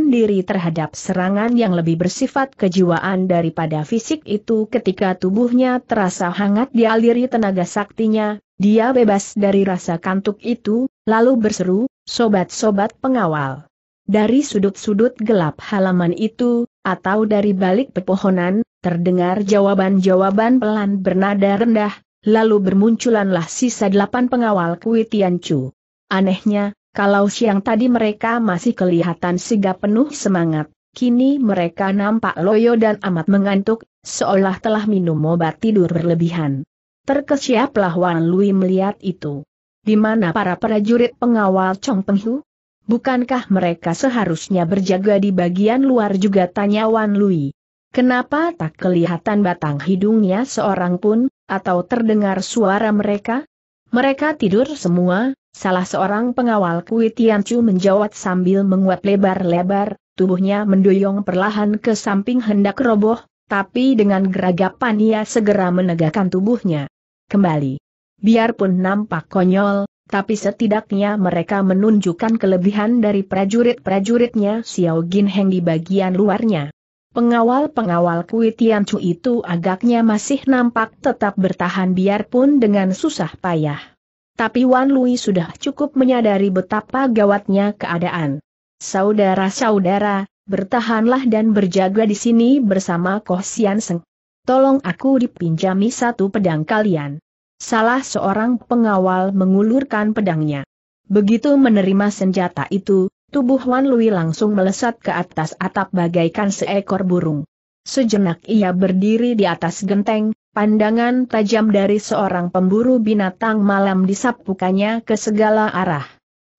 diri terhadap serangan yang lebih bersifat kejiwaan daripada fisik itu ketika tubuhnya terasa hangat dialiri tenaga saktinya, dia bebas dari rasa kantuk itu, lalu berseru, sobat-sobat pengawal. Dari sudut-sudut gelap halaman itu, atau dari balik pepohonan, terdengar jawaban-jawaban pelan bernada rendah, lalu bermunculanlah sisa delapan pengawal Kui Tiancu. Anehnya, kalau siang tadi mereka masih kelihatan sigap penuh semangat, kini mereka nampak loyo dan amat mengantuk, seolah telah minum obat tidur berlebihan. Terkesiaplah Wan Lui melihat itu. Di mana para prajurit pengawal Chong Penghu? Bukankah mereka seharusnya berjaga di bagian luar juga tanya Wan Lui. Kenapa tak kelihatan batang hidungnya seorang pun? atau terdengar suara mereka? Mereka tidur semua, salah seorang pengawal Kui Tianchu menjawab sambil menguap lebar-lebar, tubuhnya mendoyong perlahan ke samping hendak roboh, tapi dengan geragapan ia segera menegakkan tubuhnya. Kembali. Biarpun nampak konyol, tapi setidaknya mereka menunjukkan kelebihan dari prajurit-prajuritnya Xiao Jin Heng di bagian luarnya. Pengawal-pengawal Kui Tianchu itu agaknya masih nampak tetap bertahan biarpun dengan susah payah. Tapi Wan Lui sudah cukup menyadari betapa gawatnya keadaan. Saudara-saudara, bertahanlah dan berjaga di sini bersama Koh Sian Seng. Tolong aku dipinjami satu pedang kalian. Salah seorang pengawal mengulurkan pedangnya. Begitu menerima senjata itu, Tubuh Wan Lui langsung melesat ke atas atap bagaikan seekor burung. Sejenak ia berdiri di atas genteng, pandangan tajam dari seorang pemburu binatang malam disapukannya ke segala arah.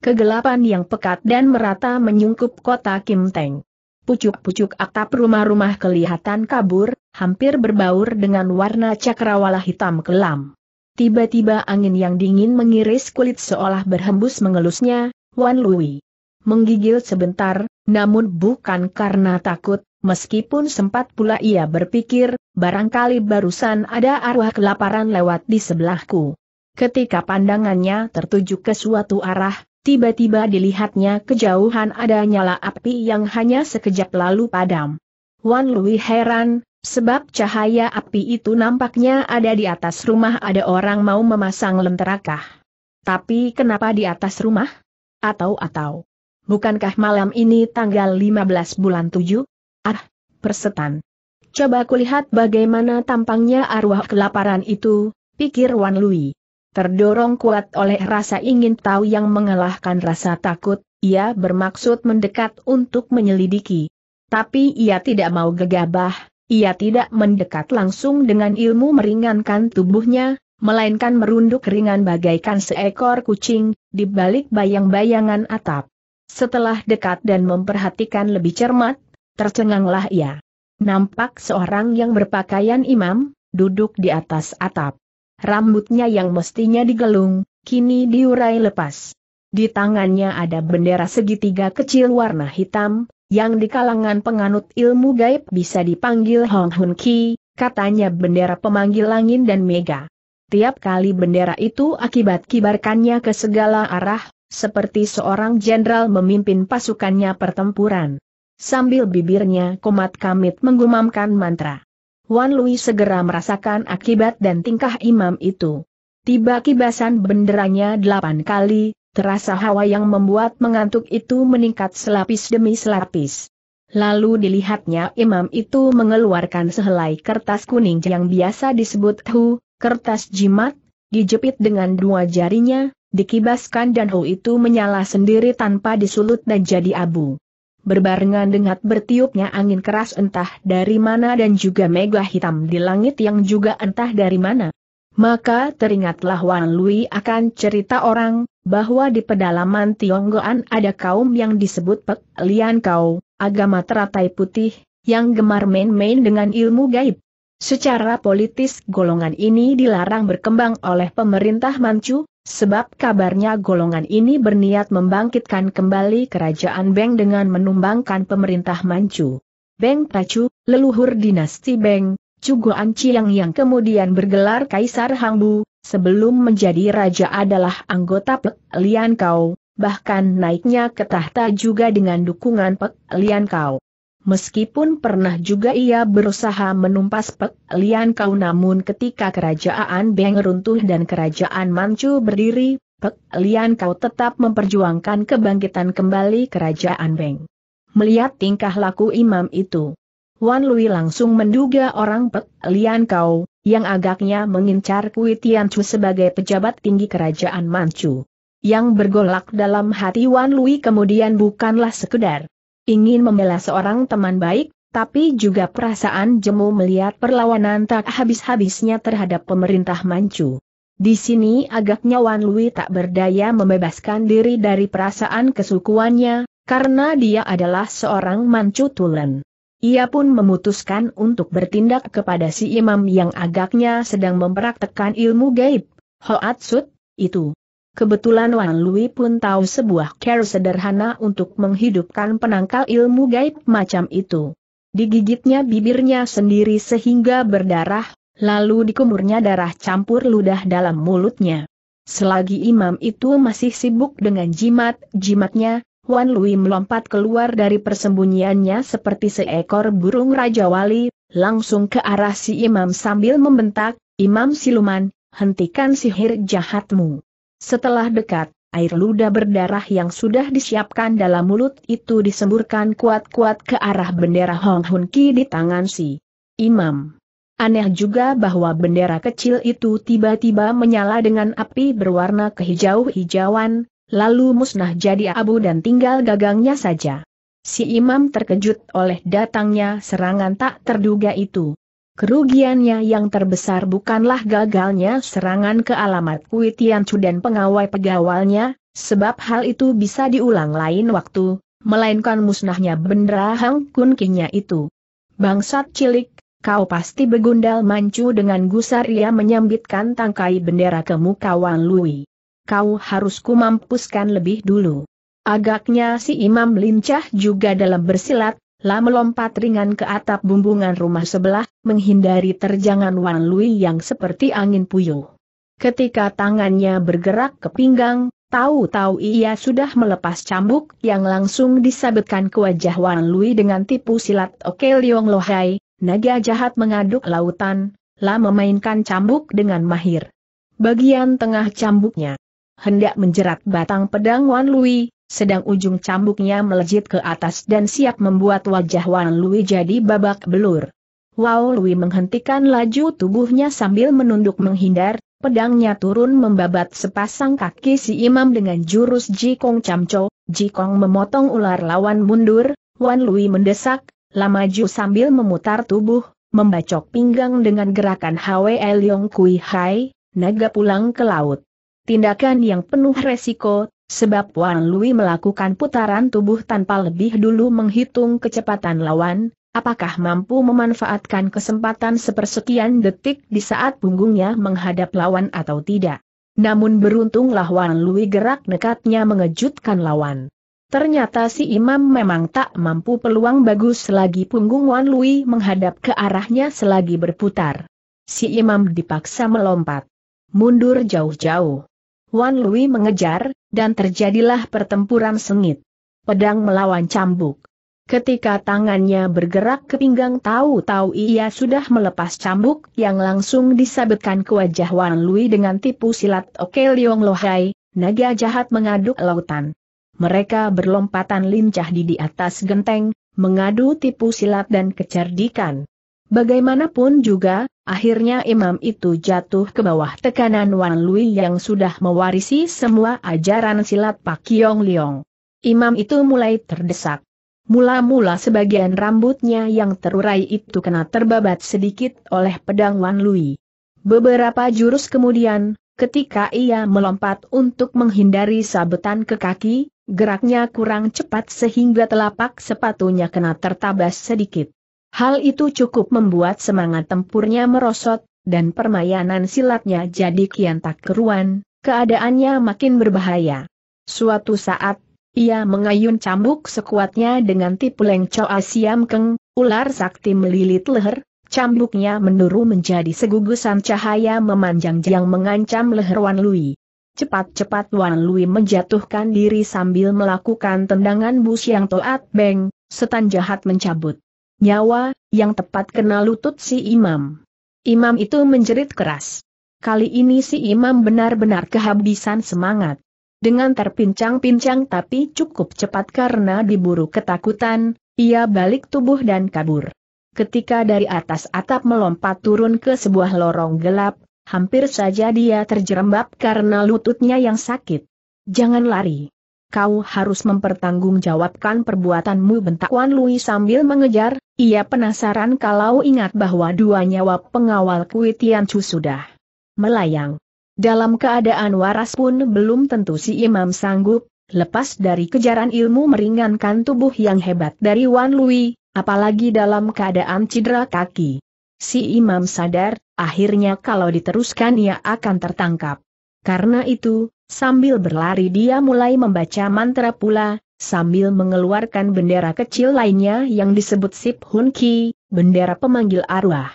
Kegelapan yang pekat dan merata menyungkup kota Kim Teng. Pucuk-pucuk atap rumah-rumah kelihatan kabur, hampir berbaur dengan warna cakrawala hitam kelam. Tiba-tiba angin yang dingin mengiris kulit seolah berhembus mengelusnya, Wan Lui menggigil sebentar, namun bukan karena takut, meskipun sempat pula ia berpikir, barangkali barusan ada arwah kelaparan lewat di sebelahku. Ketika pandangannya tertuju ke suatu arah, tiba-tiba dilihatnya kejauhan ada nyala api yang hanya sekejap lalu padam. Wan Lui heran, sebab cahaya api itu nampaknya ada di atas rumah ada orang mau memasang lenterakah. Tapi kenapa di atas rumah? Atau-atau. Bukankah malam ini tanggal 15 bulan 7? Ah, persetan. Coba kulihat bagaimana tampangnya arwah kelaparan itu, pikir Wan Lui. Terdorong kuat oleh rasa ingin tahu yang mengalahkan rasa takut, ia bermaksud mendekat untuk menyelidiki. Tapi ia tidak mau gegabah, ia tidak mendekat langsung dengan ilmu meringankan tubuhnya, melainkan merunduk ringan bagaikan seekor kucing, di balik bayang-bayangan atap. Setelah dekat dan memperhatikan lebih cermat, tercenganglah ia. Nampak seorang yang berpakaian imam, duduk di atas atap. Rambutnya yang mestinya digelung, kini diurai lepas. Di tangannya ada bendera segitiga kecil warna hitam, yang di kalangan penganut ilmu gaib bisa dipanggil Hong Hun Ki, katanya bendera pemanggil langit dan mega. Tiap kali bendera itu akibat kibarkannya ke segala arah, seperti seorang jenderal memimpin pasukannya pertempuran. Sambil bibirnya komat kamit menggumamkan mantra. Wan Lui segera merasakan akibat dan tingkah imam itu. Tiba kibasan benderanya delapan kali, terasa hawa yang membuat mengantuk itu meningkat selapis demi selapis. Lalu dilihatnya imam itu mengeluarkan sehelai kertas kuning yang biasa disebut hu, kertas jimat, dijepit dengan dua jarinya, Dikibaskan dan hou itu menyala sendiri tanpa disulut dan jadi abu. Berbarengan dengan bertiupnya angin keras entah dari mana dan juga mega hitam di langit yang juga entah dari mana. Maka teringatlah Wan Lui akan cerita orang, bahwa di pedalaman Tionggoan ada kaum yang disebut Pek Lian Kau, agama teratai putih, yang gemar main-main dengan ilmu gaib. Secara politis golongan ini dilarang berkembang oleh pemerintah Manchu, Sebab kabarnya golongan ini berniat membangkitkan kembali kerajaan Beng dengan menumbangkan pemerintah Manchu. Beng Tacu, leluhur dinasti Beng, Cugo Anciang yang kemudian bergelar Kaisar Hangbu, sebelum menjadi raja adalah anggota Pek Lian Kau, bahkan naiknya ke tahta juga dengan dukungan Pek Lian Kau. Meskipun pernah juga ia berusaha menumpas Pek Lian Kau namun ketika kerajaan Beng runtuh dan kerajaan Manchu berdiri, Pek Lian Kau tetap memperjuangkan kebangkitan kembali kerajaan Beng. Melihat tingkah laku imam itu, Wan Lui langsung menduga orang Pek Lian Kau, yang agaknya mengincar Kui Tianchu sebagai pejabat tinggi kerajaan Manchu. Yang bergolak dalam hati Wan Lui kemudian bukanlah sekedar ingin membela seorang teman baik, tapi juga perasaan jemu melihat perlawanan tak habis-habisnya terhadap pemerintah Manchu. Di sini agaknya Wan Lui tak berdaya membebaskan diri dari perasaan kesukuannya, karena dia adalah seorang Manchu Tulen. Ia pun memutuskan untuk bertindak kepada si imam yang agaknya sedang mempraktekkan ilmu gaib, Hoat Sut, itu. Kebetulan Wan Lui pun tahu sebuah care sederhana untuk menghidupkan penangkal ilmu gaib macam itu. Digigitnya bibirnya sendiri sehingga berdarah, lalu dikumurnya darah campur ludah dalam mulutnya. Selagi imam itu masih sibuk dengan jimat-jimatnya, Wan Lui melompat keluar dari persembunyiannya seperti seekor burung Raja Wali, langsung ke arah si imam sambil membentak, Imam Siluman, hentikan sihir jahatmu. Setelah dekat, air ludah berdarah yang sudah disiapkan dalam mulut itu disemburkan kuat-kuat ke arah bendera Hong Hun Ki di tangan si imam. Aneh juga bahwa bendera kecil itu tiba-tiba menyala dengan api berwarna kehijau-hijauan, lalu musnah jadi abu dan tinggal gagangnya saja. Si imam terkejut oleh datangnya serangan tak terduga itu. Kerugiannya yang terbesar bukanlah gagalnya serangan ke alamat kuitian Tiancu dan pengawal pegawalnya, sebab hal itu bisa diulang lain waktu, melainkan musnahnya bendera Hang Kun itu. Bangsat cilik, kau pasti begundal mancu dengan gusar ia menyambitkan tangkai bendera ke muka Wang Lui. Kau harus kumampuskan lebih dulu. Agaknya si Imam lincah juga dalam bersilat, La melompat ringan ke atap bumbungan rumah sebelah, menghindari terjangan Wan Lui yang seperti angin puyuh. Ketika tangannya bergerak ke pinggang, tahu-tahu ia sudah melepas cambuk yang langsung disabetkan ke wajah Wan Lui dengan tipu silat Oke Liong Lohai, naga jahat mengaduk lautan, La memainkan cambuk dengan mahir. Bagian tengah cambuknya hendak menjerat batang pedang Wan Lui, sedang ujung cambuknya melejit ke atas dan siap membuat wajah Wan Lui jadi babak belur. Wow, Lui menghentikan laju tubuhnya sambil menunduk menghindar, pedangnya turun membabat sepasang kaki si imam dengan jurus Jikong Camco, Jikong memotong ular lawan mundur, Wan Lui mendesak, lamaju sambil memutar tubuh, membacok pinggang dengan gerakan Hwe Leong Kui Hai, naga pulang ke laut. Tindakan yang penuh resiko, Sebab Wan Lui melakukan putaran tubuh tanpa lebih dulu menghitung kecepatan lawan, apakah mampu memanfaatkan kesempatan sepersekian detik di saat punggungnya menghadap lawan atau tidak. Namun beruntunglah Wan Lui gerak nekatnya mengejutkan lawan. Ternyata si imam memang tak mampu peluang bagus selagi punggung Wan Lui menghadap ke arahnya selagi berputar. Si imam dipaksa melompat. Mundur jauh-jauh. Wan Lui mengejar, dan terjadilah pertempuran sengit. Pedang melawan cambuk. Ketika tangannya bergerak ke pinggang tahu-tahu ia sudah melepas cambuk yang langsung disabetkan ke wajah Wan Lui dengan tipu silat Oke Liong Lohai, naga jahat mengaduk lautan. Mereka berlompatan lincah di di atas genteng, mengadu tipu silat dan kecerdikan. Bagaimanapun juga, akhirnya imam itu jatuh ke bawah tekanan Wan Lui yang sudah mewarisi semua ajaran silat Pak Kiong Liong. Imam itu mulai terdesak. Mula-mula sebagian rambutnya yang terurai itu kena terbabat sedikit oleh pedang Wan Lui. Beberapa jurus kemudian, ketika ia melompat untuk menghindari sabetan ke kaki, geraknya kurang cepat sehingga telapak sepatunya kena tertabas sedikit. Hal itu cukup membuat semangat tempurnya merosot, dan permainan silatnya jadi kian tak keruan, keadaannya makin berbahaya. Suatu saat, ia mengayun cambuk sekuatnya dengan tipu lengcoa siam keng, ular sakti melilit leher, cambuknya menuru menjadi segugusan cahaya memanjang yang mengancam leher Wan Lui. Cepat-cepat Wan Lui menjatuhkan diri sambil melakukan tendangan bus yang toat beng, setan jahat mencabut nyawa, yang tepat kena lutut si imam. Imam itu menjerit keras. Kali ini si imam benar-benar kehabisan semangat. Dengan terpincang-pincang tapi cukup cepat karena diburu ketakutan, ia balik tubuh dan kabur. Ketika dari atas atap melompat turun ke sebuah lorong gelap, hampir saja dia terjerembab karena lututnya yang sakit. Jangan lari kau harus mempertanggungjawabkan perbuatanmu bentak Wan Lui sambil mengejar, ia penasaran kalau ingat bahwa dua nyawa pengawal Kui Chu sudah melayang. Dalam keadaan waras pun belum tentu si imam sanggup, lepas dari kejaran ilmu meringankan tubuh yang hebat dari Wan Lui, apalagi dalam keadaan cedera kaki. Si imam sadar, akhirnya kalau diteruskan ia akan tertangkap. Karena itu, Sambil berlari dia mulai membaca mantra pula, sambil mengeluarkan bendera kecil lainnya yang disebut Sip Hun Ki, bendera pemanggil arwah.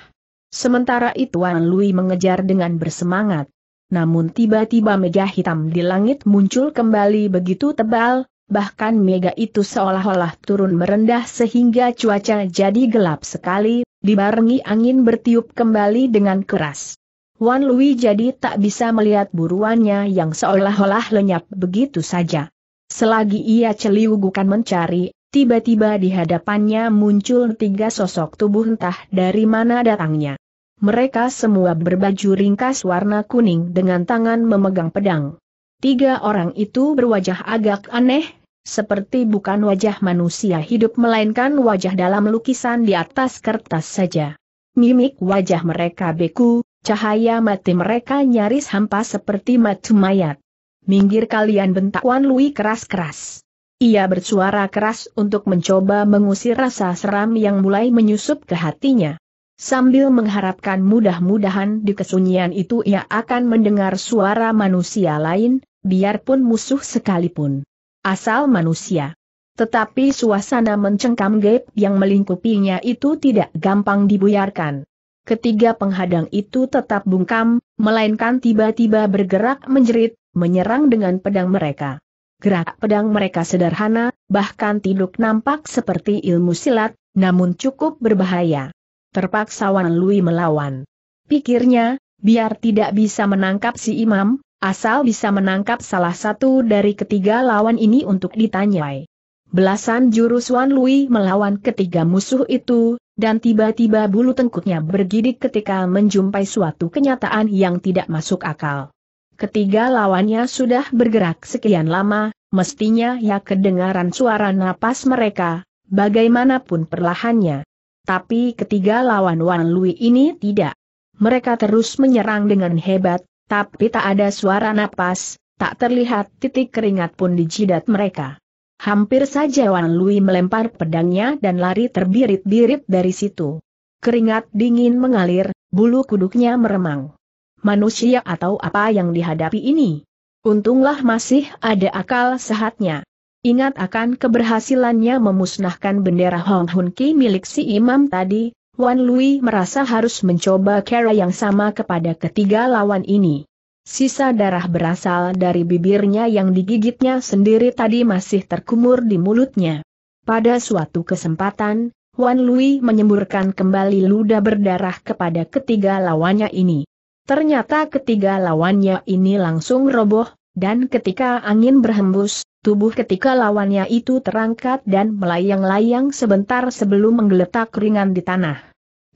Sementara itu Wan Lui mengejar dengan bersemangat. Namun tiba-tiba meja hitam di langit muncul kembali begitu tebal, bahkan mega itu seolah-olah turun merendah sehingga cuaca jadi gelap sekali, dibarengi angin bertiup kembali dengan keras. Wan Lui jadi tak bisa melihat buruannya yang seolah-olah lenyap begitu saja. Selagi ia celiugukan mencari, tiba-tiba di hadapannya muncul tiga sosok tubuh entah dari mana datangnya. Mereka semua berbaju ringkas warna kuning dengan tangan memegang pedang. Tiga orang itu berwajah agak aneh, seperti bukan wajah manusia hidup melainkan wajah dalam lukisan di atas kertas saja. Mimik wajah mereka beku, Cahaya mati mereka nyaris hampa seperti matu mayat. Minggir kalian bentak Wan Lui keras-keras. Ia bersuara keras untuk mencoba mengusir rasa seram yang mulai menyusup ke hatinya. Sambil mengharapkan mudah-mudahan di kesunyian itu ia akan mendengar suara manusia lain, biarpun musuh sekalipun. Asal manusia. Tetapi suasana mencengkam gap yang melingkupinya itu tidak gampang dibuyarkan ketiga penghadang itu tetap bungkam, melainkan tiba-tiba bergerak menjerit, menyerang dengan pedang mereka. Gerak pedang mereka sederhana, bahkan tidak nampak seperti ilmu silat, namun cukup berbahaya. Terpaksa Wan Lui melawan. Pikirnya, biar tidak bisa menangkap si imam, asal bisa menangkap salah satu dari ketiga lawan ini untuk ditanyai. Belasan jurus Wan Lui melawan ketiga musuh itu, dan tiba-tiba bulu tengkuknya bergidik ketika menjumpai suatu kenyataan yang tidak masuk akal. Ketiga lawannya sudah bergerak sekian lama, mestinya ya kedengaran suara napas mereka, bagaimanapun perlahannya. Tapi ketiga lawan Wan Lui ini tidak. Mereka terus menyerang dengan hebat, tapi tak ada suara napas, tak terlihat titik keringat pun di jidat mereka. Hampir saja Wan Lui melempar pedangnya dan lari terbirit-birit dari situ. Keringat dingin mengalir, bulu kuduknya meremang. Manusia atau apa yang dihadapi ini? Untunglah masih ada akal sehatnya. Ingat akan keberhasilannya memusnahkan bendera Hong Hun Ki milik si imam tadi, Wan Lui merasa harus mencoba cara yang sama kepada ketiga lawan ini. Sisa darah berasal dari bibirnya yang digigitnya sendiri tadi masih terkumur di mulutnya. Pada suatu kesempatan, Wan Lui menyemburkan kembali luda berdarah kepada ketiga lawannya ini. Ternyata ketiga lawannya ini langsung roboh, dan ketika angin berhembus, tubuh ketiga lawannya itu terangkat dan melayang-layang sebentar sebelum menggeletak ringan di tanah.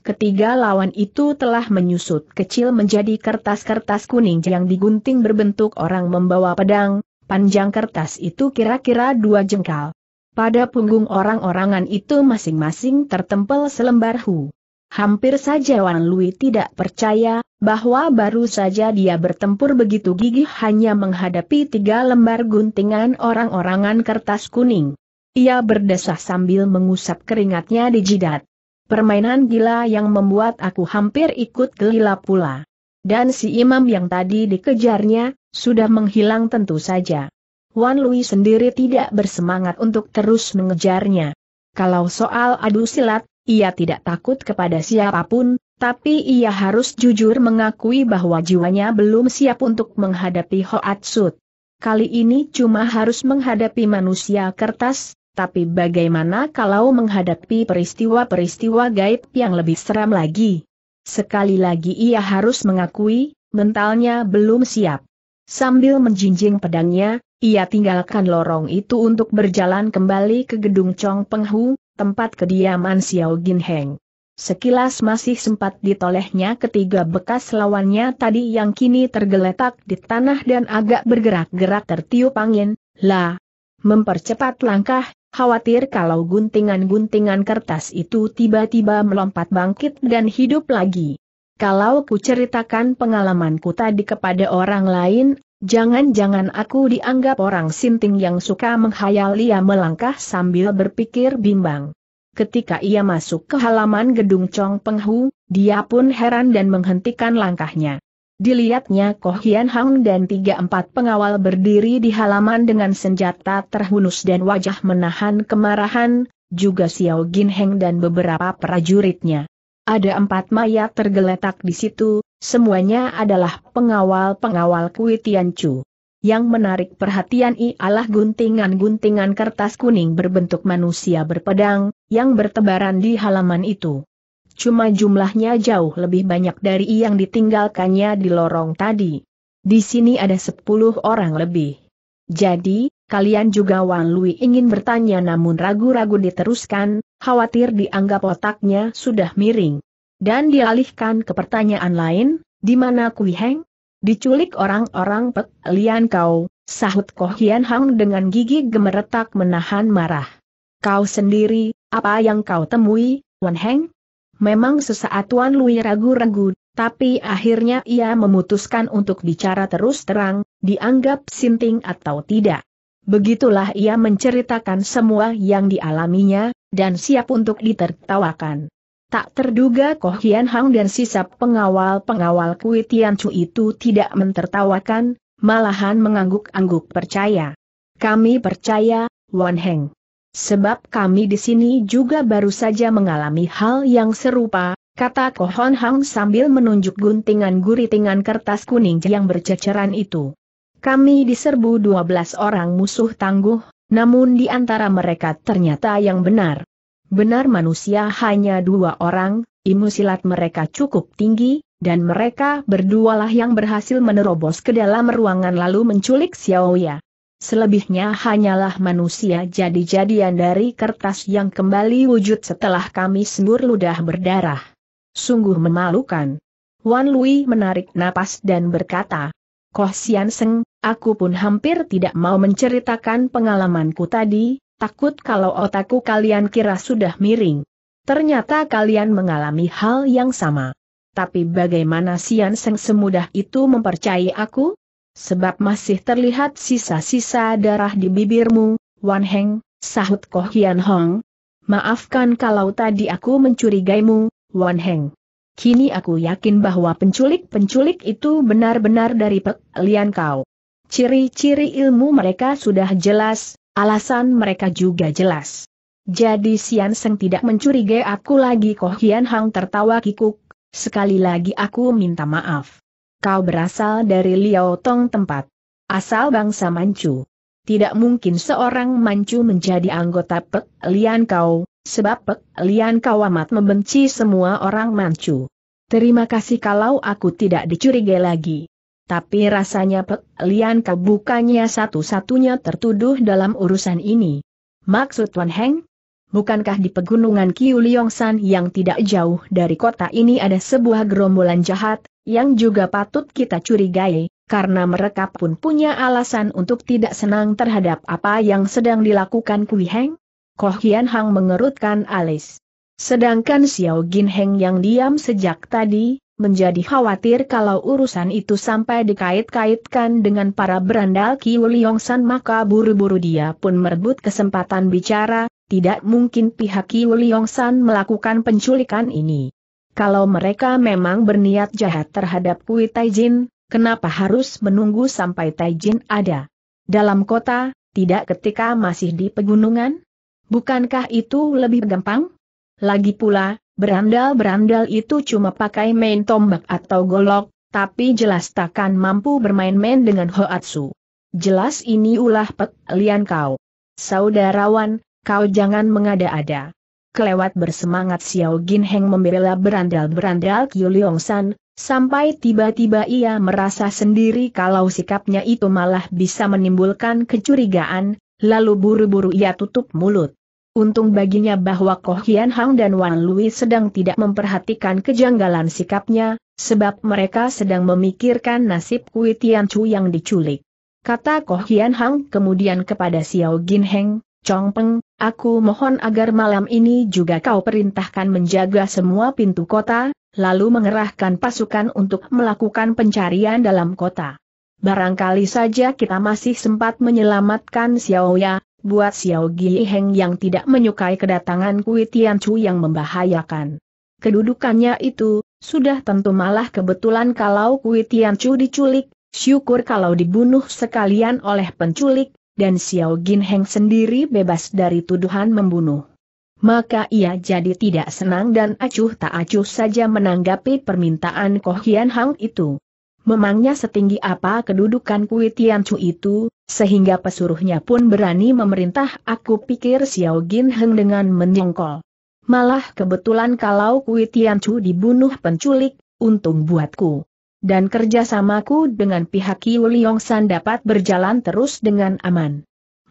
Ketiga lawan itu telah menyusut kecil menjadi kertas-kertas kuning yang digunting berbentuk orang membawa pedang, panjang kertas itu kira-kira dua jengkal. Pada punggung orang-orangan itu masing-masing tertempel selembar hu. Hampir saja Wan Lui tidak percaya, bahwa baru saja dia bertempur begitu gigih hanya menghadapi tiga lembar guntingan orang-orangan kertas kuning. Ia berdesah sambil mengusap keringatnya di jidat. Permainan gila yang membuat aku hampir ikut gila pula. Dan si imam yang tadi dikejarnya, sudah menghilang tentu saja. Wan Lui sendiri tidak bersemangat untuk terus mengejarnya. Kalau soal adu silat, ia tidak takut kepada siapapun, tapi ia harus jujur mengakui bahwa jiwanya belum siap untuk menghadapi Sud. Kali ini cuma harus menghadapi manusia kertas, tapi bagaimana kalau menghadapi peristiwa-peristiwa gaib yang lebih seram lagi? Sekali lagi ia harus mengakui, mentalnya belum siap. Sambil menjinjing pedangnya, ia tinggalkan lorong itu untuk berjalan kembali ke gedung Chong Penghu, tempat kediaman Xiao Gin Heng. Sekilas masih sempat ditolehnya ketiga bekas lawannya tadi yang kini tergeletak di tanah dan agak bergerak-gerak tertiup angin, lah. Mempercepat langkah, khawatir kalau guntingan-guntingan kertas itu tiba-tiba melompat bangkit dan hidup lagi. Kalau ku ceritakan pengalamanku tadi kepada orang lain, jangan-jangan aku dianggap orang sinting yang suka menghayal ia melangkah sambil berpikir bimbang. Ketika ia masuk ke halaman gedung Chong Penghu, dia pun heran dan menghentikan langkahnya. Dilihatnya Koh Hian Hang dan tiga empat pengawal berdiri di halaman dengan senjata terhunus dan wajah menahan kemarahan, juga Xiao Gin Heng dan beberapa prajuritnya. Ada empat mayat tergeletak di situ, semuanya adalah pengawal-pengawal Kui Tian Chu. Yang menarik perhatian ialah guntingan-guntingan kertas kuning berbentuk manusia berpedang, yang bertebaran di halaman itu cuma jumlahnya jauh lebih banyak dari yang ditinggalkannya di lorong tadi. Di sini ada sepuluh orang lebih. Jadi, kalian juga Wan Lui ingin bertanya namun ragu-ragu diteruskan, khawatir dianggap otaknya sudah miring. Dan dialihkan ke pertanyaan lain, di mana Kui Heng? Diculik orang-orang Pek Lian kau, sahut Ko Hian Hang dengan gigi gemeretak menahan marah. Kau sendiri, apa yang kau temui, Wan Heng? Memang sesaat Tuan Lui ragu-ragu, tapi akhirnya ia memutuskan untuk bicara terus terang, dianggap sinting atau tidak. Begitulah ia menceritakan semua yang dialaminya, dan siap untuk ditertawakan. Tak terduga Koh Hian Hang dan sisa pengawal-pengawal Kui Tian Chu itu tidak mentertawakan, malahan mengangguk-angguk percaya. Kami percaya, Wan Heng. Sebab kami di sini juga baru saja mengalami hal yang serupa, kata Kohon Hang sambil menunjuk guntingan guritingan kertas kuning yang berceceran itu. Kami diserbu 12 orang musuh tangguh, namun di antara mereka ternyata yang benar. Benar manusia hanya dua orang, ilmu silat mereka cukup tinggi, dan mereka berdualah yang berhasil menerobos ke dalam ruangan lalu menculik Xiaoya. Selebihnya hanyalah manusia jadi-jadian dari kertas yang kembali wujud setelah kami sembur ludah berdarah. Sungguh memalukan. Wan Lui menarik napas dan berkata, Koh Sian Seng, aku pun hampir tidak mau menceritakan pengalamanku tadi, takut kalau otakku kalian kira sudah miring. Ternyata kalian mengalami hal yang sama. Tapi bagaimana Sian Seng semudah itu mempercayai aku? Sebab masih terlihat sisa-sisa darah di bibirmu, Wan Heng, sahut Kohian Hian Hong. Maafkan kalau tadi aku mencurigaimu, Wan Heng. Kini aku yakin bahwa penculik-penculik itu benar-benar dari Pek Kau. Ciri-ciri ilmu mereka sudah jelas, alasan mereka juga jelas. Jadi Sian Seng tidak mencurigai aku lagi Kohian Hian Hong tertawa kikuk, sekali lagi aku minta maaf. Kau berasal dari Liao Tong tempat. Asal bangsa Manchu. Tidak mungkin seorang Manchu menjadi anggota Pek Lian Kau, sebab Pek Lian Kau amat membenci semua orang Manchu. Terima kasih kalau aku tidak dicurigai lagi. Tapi rasanya Pek Lian Kau bukannya satu-satunya tertuduh dalam urusan ini. Maksud Wan Heng, bukankah di pegunungan San yang tidak jauh dari kota ini ada sebuah gerombolan jahat, yang juga patut kita curigai, karena mereka pun punya alasan untuk tidak senang terhadap apa yang sedang dilakukan Kui Heng? Koh Hian Hang mengerutkan alis. Sedangkan Xiao Gin Heng yang diam sejak tadi, menjadi khawatir kalau urusan itu sampai dikait-kaitkan dengan para berandal Kiu Liongsan maka buru-buru dia pun merebut kesempatan bicara, tidak mungkin pihak Qiu Yongsan melakukan penculikan ini. Kalau mereka memang berniat jahat terhadap Kui Taijin, kenapa harus menunggu sampai Taijin ada? Dalam kota, tidak ketika masih di pegunungan? Bukankah itu lebih gampang? Lagi pula, berandal-berandal itu cuma pakai main tombak atau golok, tapi jelas takkan mampu bermain-main dengan Hoatsu. Jelas ini ulah pek lian kau. Saudarawan, Kau jangan mengada-ada. Kelewat bersemangat Xiao Gin Heng membela berandal-berandal Qiu Leong San, sampai tiba-tiba ia merasa sendiri kalau sikapnya itu malah bisa menimbulkan kecurigaan, lalu buru-buru ia tutup mulut. Untung baginya bahwa Koh Hian Hang dan Wan Lui sedang tidak memperhatikan kejanggalan sikapnya, sebab mereka sedang memikirkan nasib Kui Tian Chu yang diculik. Kata Koh Hian Hang kemudian kepada Xiao Gin Heng, Chong Peng, aku mohon agar malam ini juga kau perintahkan menjaga semua pintu kota, lalu mengerahkan pasukan untuk melakukan pencarian dalam kota. Barangkali saja kita masih sempat menyelamatkan Xiao Ya. buat Xiao Giheng yang tidak menyukai kedatangan Kui Tian Chu yang membahayakan. Kedudukannya itu, sudah tentu malah kebetulan kalau Kui Tian Chu diculik, syukur kalau dibunuh sekalian oleh penculik, dan Xiao Jin Heng sendiri bebas dari tuduhan membunuh. Maka ia jadi tidak senang dan acuh tak acuh saja menanggapi permintaan Koh Hian Hang itu. Memangnya setinggi apa kedudukan Kui Tian Chu itu, sehingga pesuruhnya pun berani memerintah aku pikir Xiao Jin Heng dengan menyongkol. Malah kebetulan kalau Kui Tian Chu dibunuh penculik, untung buatku dan kerjasamaku dengan pihak Yu San dapat berjalan terus dengan aman.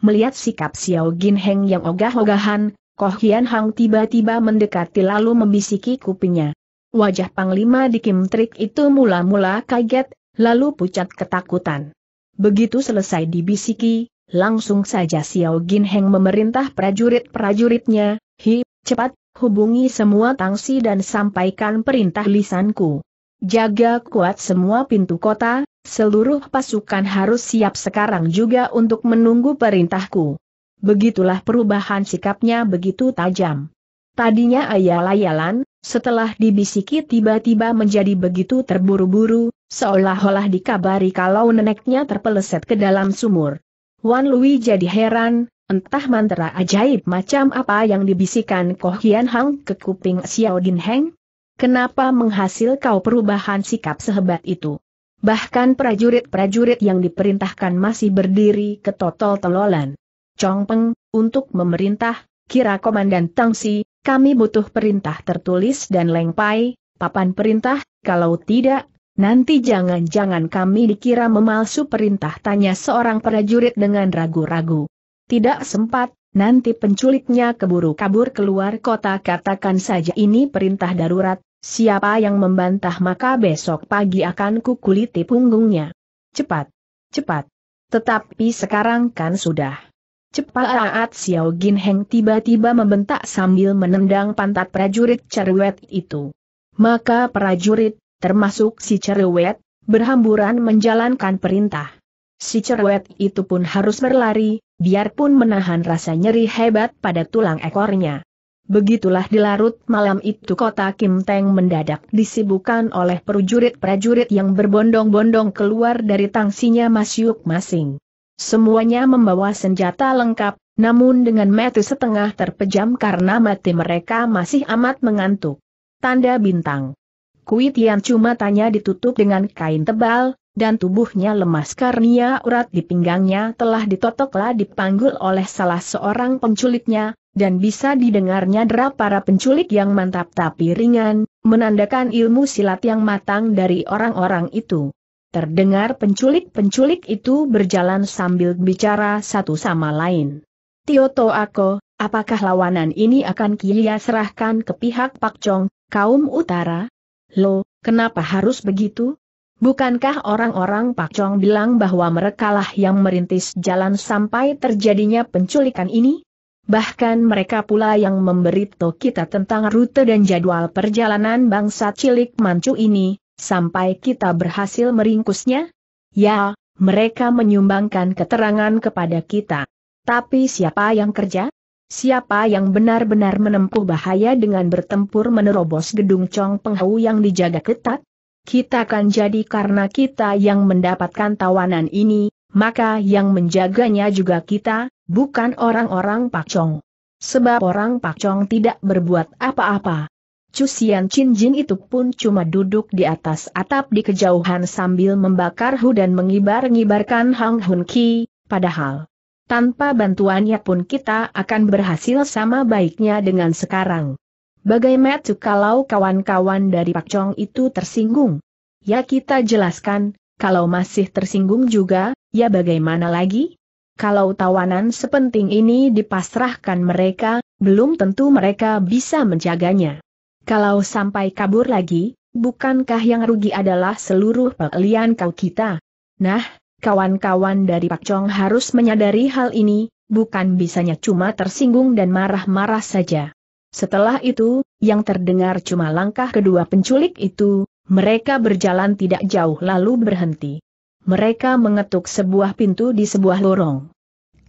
Melihat sikap Xiao Gin Heng yang ogah-ogahan, Koh Hian Hang tiba-tiba mendekati lalu membisiki kupingnya. Wajah Panglima di Kim Trik itu mula-mula kaget, lalu pucat ketakutan. Begitu selesai dibisiki, langsung saja Xiao Gin Heng memerintah prajurit-prajuritnya, Hi, cepat, hubungi semua tangsi dan sampaikan perintah lisanku. Jaga kuat semua pintu kota, seluruh pasukan harus siap sekarang juga untuk menunggu perintahku. Begitulah perubahan sikapnya begitu tajam. Tadinya ayal-ayalan, setelah dibisiki tiba-tiba menjadi begitu terburu-buru, seolah-olah dikabari kalau neneknya terpeleset ke dalam sumur. Wan Lui jadi heran, entah mantra ajaib macam apa yang dibisikan Koh Hian Hang ke kuping Xiao Din Heng, Kenapa menghasil kau perubahan sikap sehebat itu? Bahkan prajurit-prajurit yang diperintahkan masih berdiri ke totol telolan Chong Peng, untuk memerintah, kira Komandan Tangsi, kami butuh perintah tertulis dan lengpai, papan perintah, kalau tidak, nanti jangan-jangan kami dikira memalsu perintah tanya seorang prajurit dengan ragu-ragu. Tidak sempat, Nanti penculiknya keburu kabur keluar kota katakan saja ini perintah darurat, siapa yang membantah maka besok pagi akan kukuliti punggungnya. Cepat, cepat. Tetapi sekarang kan sudah. Cepat Xiao Gin Heng tiba-tiba membentak sambil menendang pantat prajurit cerewet itu. Maka prajurit, termasuk si cerewet, berhamburan menjalankan perintah. Si cerewet itu pun harus berlari, biarpun menahan rasa nyeri hebat pada tulang ekornya. Begitulah dilarut malam itu kota Kim Teng mendadak disibukan oleh prajurit-prajurit yang berbondong-bondong keluar dari tangsinya masing-masing. Semuanya membawa senjata lengkap, namun dengan metu setengah terpejam karena mati mereka masih amat mengantuk. Tanda bintang. Kui Tian cuma tanya ditutup dengan kain tebal, dan tubuhnya lemas karena urat di pinggangnya telah ditotoklah dipanggul oleh salah seorang penculiknya, dan bisa didengarnya derap para penculik yang mantap tapi ringan, menandakan ilmu silat yang matang dari orang-orang itu. Terdengar penculik-penculik itu berjalan sambil bicara satu sama lain. Tioto Ako, apakah lawanan ini akan Kia serahkan ke pihak Pak Chong, kaum utara? Lo, kenapa harus begitu? Bukankah orang-orang Pak Chong bilang bahwa merekalah yang merintis jalan sampai terjadinya penculikan ini? Bahkan mereka pula yang memberitahu kita tentang rute dan jadwal perjalanan bangsa cilik mancu ini, sampai kita berhasil meringkusnya? Ya, mereka menyumbangkan keterangan kepada kita. Tapi siapa yang kerja? Siapa yang benar-benar menempuh bahaya dengan bertempur menerobos gedung Chong Penghau yang dijaga ketat? kita akan jadi karena kita yang mendapatkan tawanan ini, maka yang menjaganya juga kita, bukan orang-orang pakcong. Sebab orang pakcong tidak berbuat apa-apa. Cusian Jin itu pun cuma duduk di atas atap di kejauhan sambil membakar hu dan mengibar-ngibarkan Hang Hun Ki, padahal tanpa bantuannya pun kita akan berhasil sama baiknya dengan sekarang. Bagaimana kalau kawan-kawan dari Pak Chong itu tersinggung? Ya kita jelaskan, kalau masih tersinggung juga, ya bagaimana lagi? Kalau tawanan sepenting ini dipasrahkan mereka, belum tentu mereka bisa menjaganya. Kalau sampai kabur lagi, bukankah yang rugi adalah seluruh pelian kau kita? Nah, kawan-kawan dari Pak Chong harus menyadari hal ini, bukan bisanya cuma tersinggung dan marah-marah saja. Setelah itu, yang terdengar cuma langkah kedua penculik itu, mereka berjalan tidak jauh lalu berhenti. Mereka mengetuk sebuah pintu di sebuah lorong.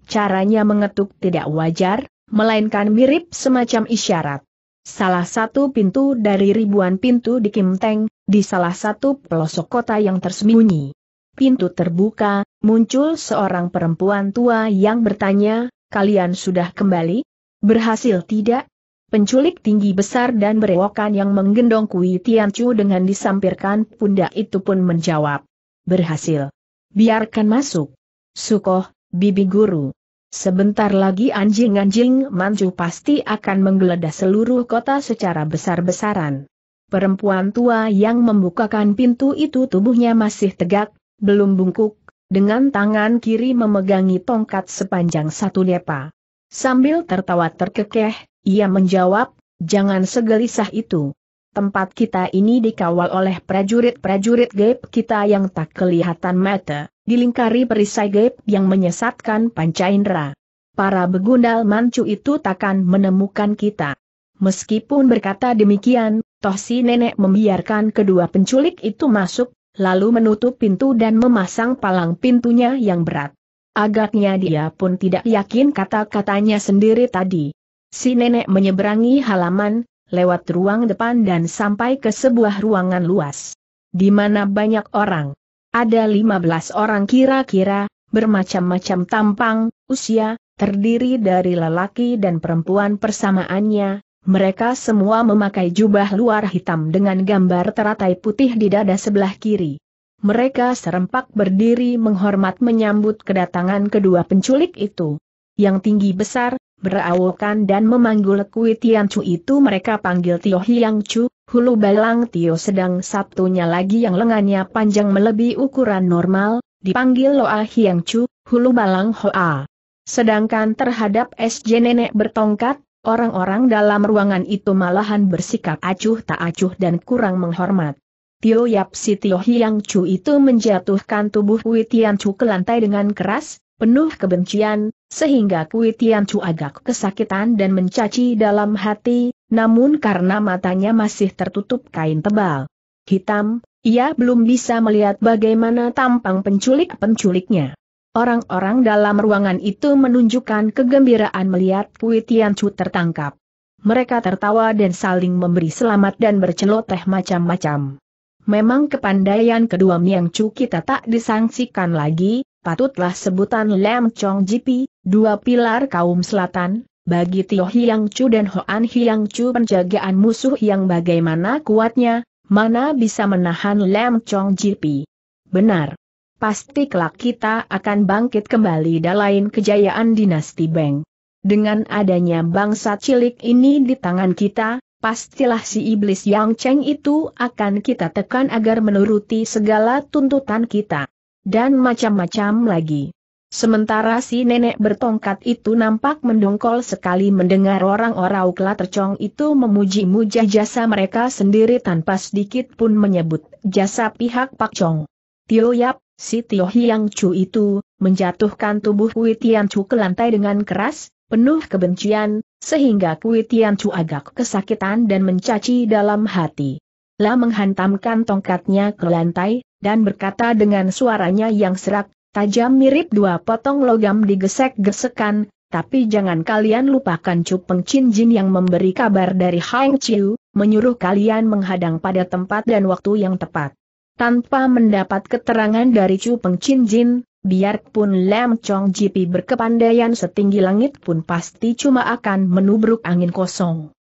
Caranya mengetuk tidak wajar, melainkan mirip semacam isyarat. Salah satu pintu dari ribuan pintu di Kim Teng, di salah satu pelosok kota yang tersembunyi. Pintu terbuka, muncul seorang perempuan tua yang bertanya, kalian sudah kembali? Berhasil tidak? Penculik tinggi besar dan berewokan yang menggendong Kui Tianchu dengan disampirkan pundak itu pun menjawab. Berhasil. Biarkan masuk. Sukoh, bibi guru. Sebentar lagi anjing-anjing manju pasti akan menggeledah seluruh kota secara besar-besaran. Perempuan tua yang membukakan pintu itu tubuhnya masih tegak, belum bungkuk, dengan tangan kiri memegangi tongkat sepanjang satu depa. Sambil tertawa terkekeh, ia menjawab, jangan segelisah itu. Tempat kita ini dikawal oleh prajurit-prajurit gaib kita yang tak kelihatan mata, dilingkari perisai gaib yang menyesatkan panca indera. Para begundal mancu itu takkan menemukan kita. Meskipun berkata demikian, toh si nenek membiarkan kedua penculik itu masuk, lalu menutup pintu dan memasang palang pintunya yang berat. Agaknya dia pun tidak yakin kata-katanya sendiri tadi. Si nenek menyeberangi halaman, lewat ruang depan dan sampai ke sebuah ruangan luas. Di mana banyak orang. Ada 15 orang kira-kira, bermacam-macam tampang, usia, terdiri dari lelaki dan perempuan persamaannya, mereka semua memakai jubah luar hitam dengan gambar teratai putih di dada sebelah kiri. Mereka serempak berdiri menghormat menyambut kedatangan kedua penculik itu yang tinggi besar, berawokan dan memanggul Kui Tian Chu itu mereka panggil Tio Hiang Chu, hulu balang Tio sedang satunya lagi yang lengannya panjang melebihi ukuran normal, dipanggil Loa Hiang Chu, hulu balang Hoa. Sedangkan terhadap SJ Nenek bertongkat, orang-orang dalam ruangan itu malahan bersikap acuh tak acuh dan kurang menghormat. Tio Yap Si Tio Hiang Chu itu menjatuhkan tubuh Wei Tian Chu ke lantai dengan keras, penuh kebencian, sehingga Kui Tian Chu agak kesakitan dan mencaci dalam hati, namun karena matanya masih tertutup kain tebal hitam, ia belum bisa melihat bagaimana tampang penculik-penculiknya. Orang-orang dalam ruangan itu menunjukkan kegembiraan melihat Kui Tian Chu tertangkap. Mereka tertawa dan saling memberi selamat dan berceloteh macam-macam. Memang kepandaian kedua Miang Chu kita tak disangsikan lagi, patutlah sebutan Lam Chong Jipi, dua pilar kaum selatan, bagi Tio Hiang Chu dan Hoan Hiang Chu penjagaan musuh yang bagaimana kuatnya, mana bisa menahan Lam Chong Jipi. Benar. Pasti kelak kita akan bangkit kembali dalam kejayaan dinasti Beng. Dengan adanya bangsa cilik ini di tangan kita, pastilah si iblis yang Cheng itu akan kita tekan agar menuruti segala tuntutan kita dan macam-macam lagi. Sementara si nenek bertongkat itu nampak mendongkol sekali mendengar orang-orang ukla tercong itu memuji-muja jasa mereka sendiri tanpa sedikit pun menyebut jasa pihak Pak Chong. Tio Yap, si Tio Hiang Chu itu, menjatuhkan tubuh Kui Tian Chu ke lantai dengan keras, penuh kebencian, sehingga Kui Tian Chu agak kesakitan dan mencaci dalam hati. Lah menghantamkan tongkatnya ke lantai, dan berkata dengan suaranya yang serak, tajam mirip dua potong logam digesek-gesekan, tapi jangan kalian lupakan Cupeng Chin Jin yang memberi kabar dari Hang Chiu, menyuruh kalian menghadang pada tempat dan waktu yang tepat. Tanpa mendapat keterangan dari Cupeng Chin Jin, biarpun Lam Chong Jipi berkepandaian setinggi langit pun pasti cuma akan menubruk angin kosong.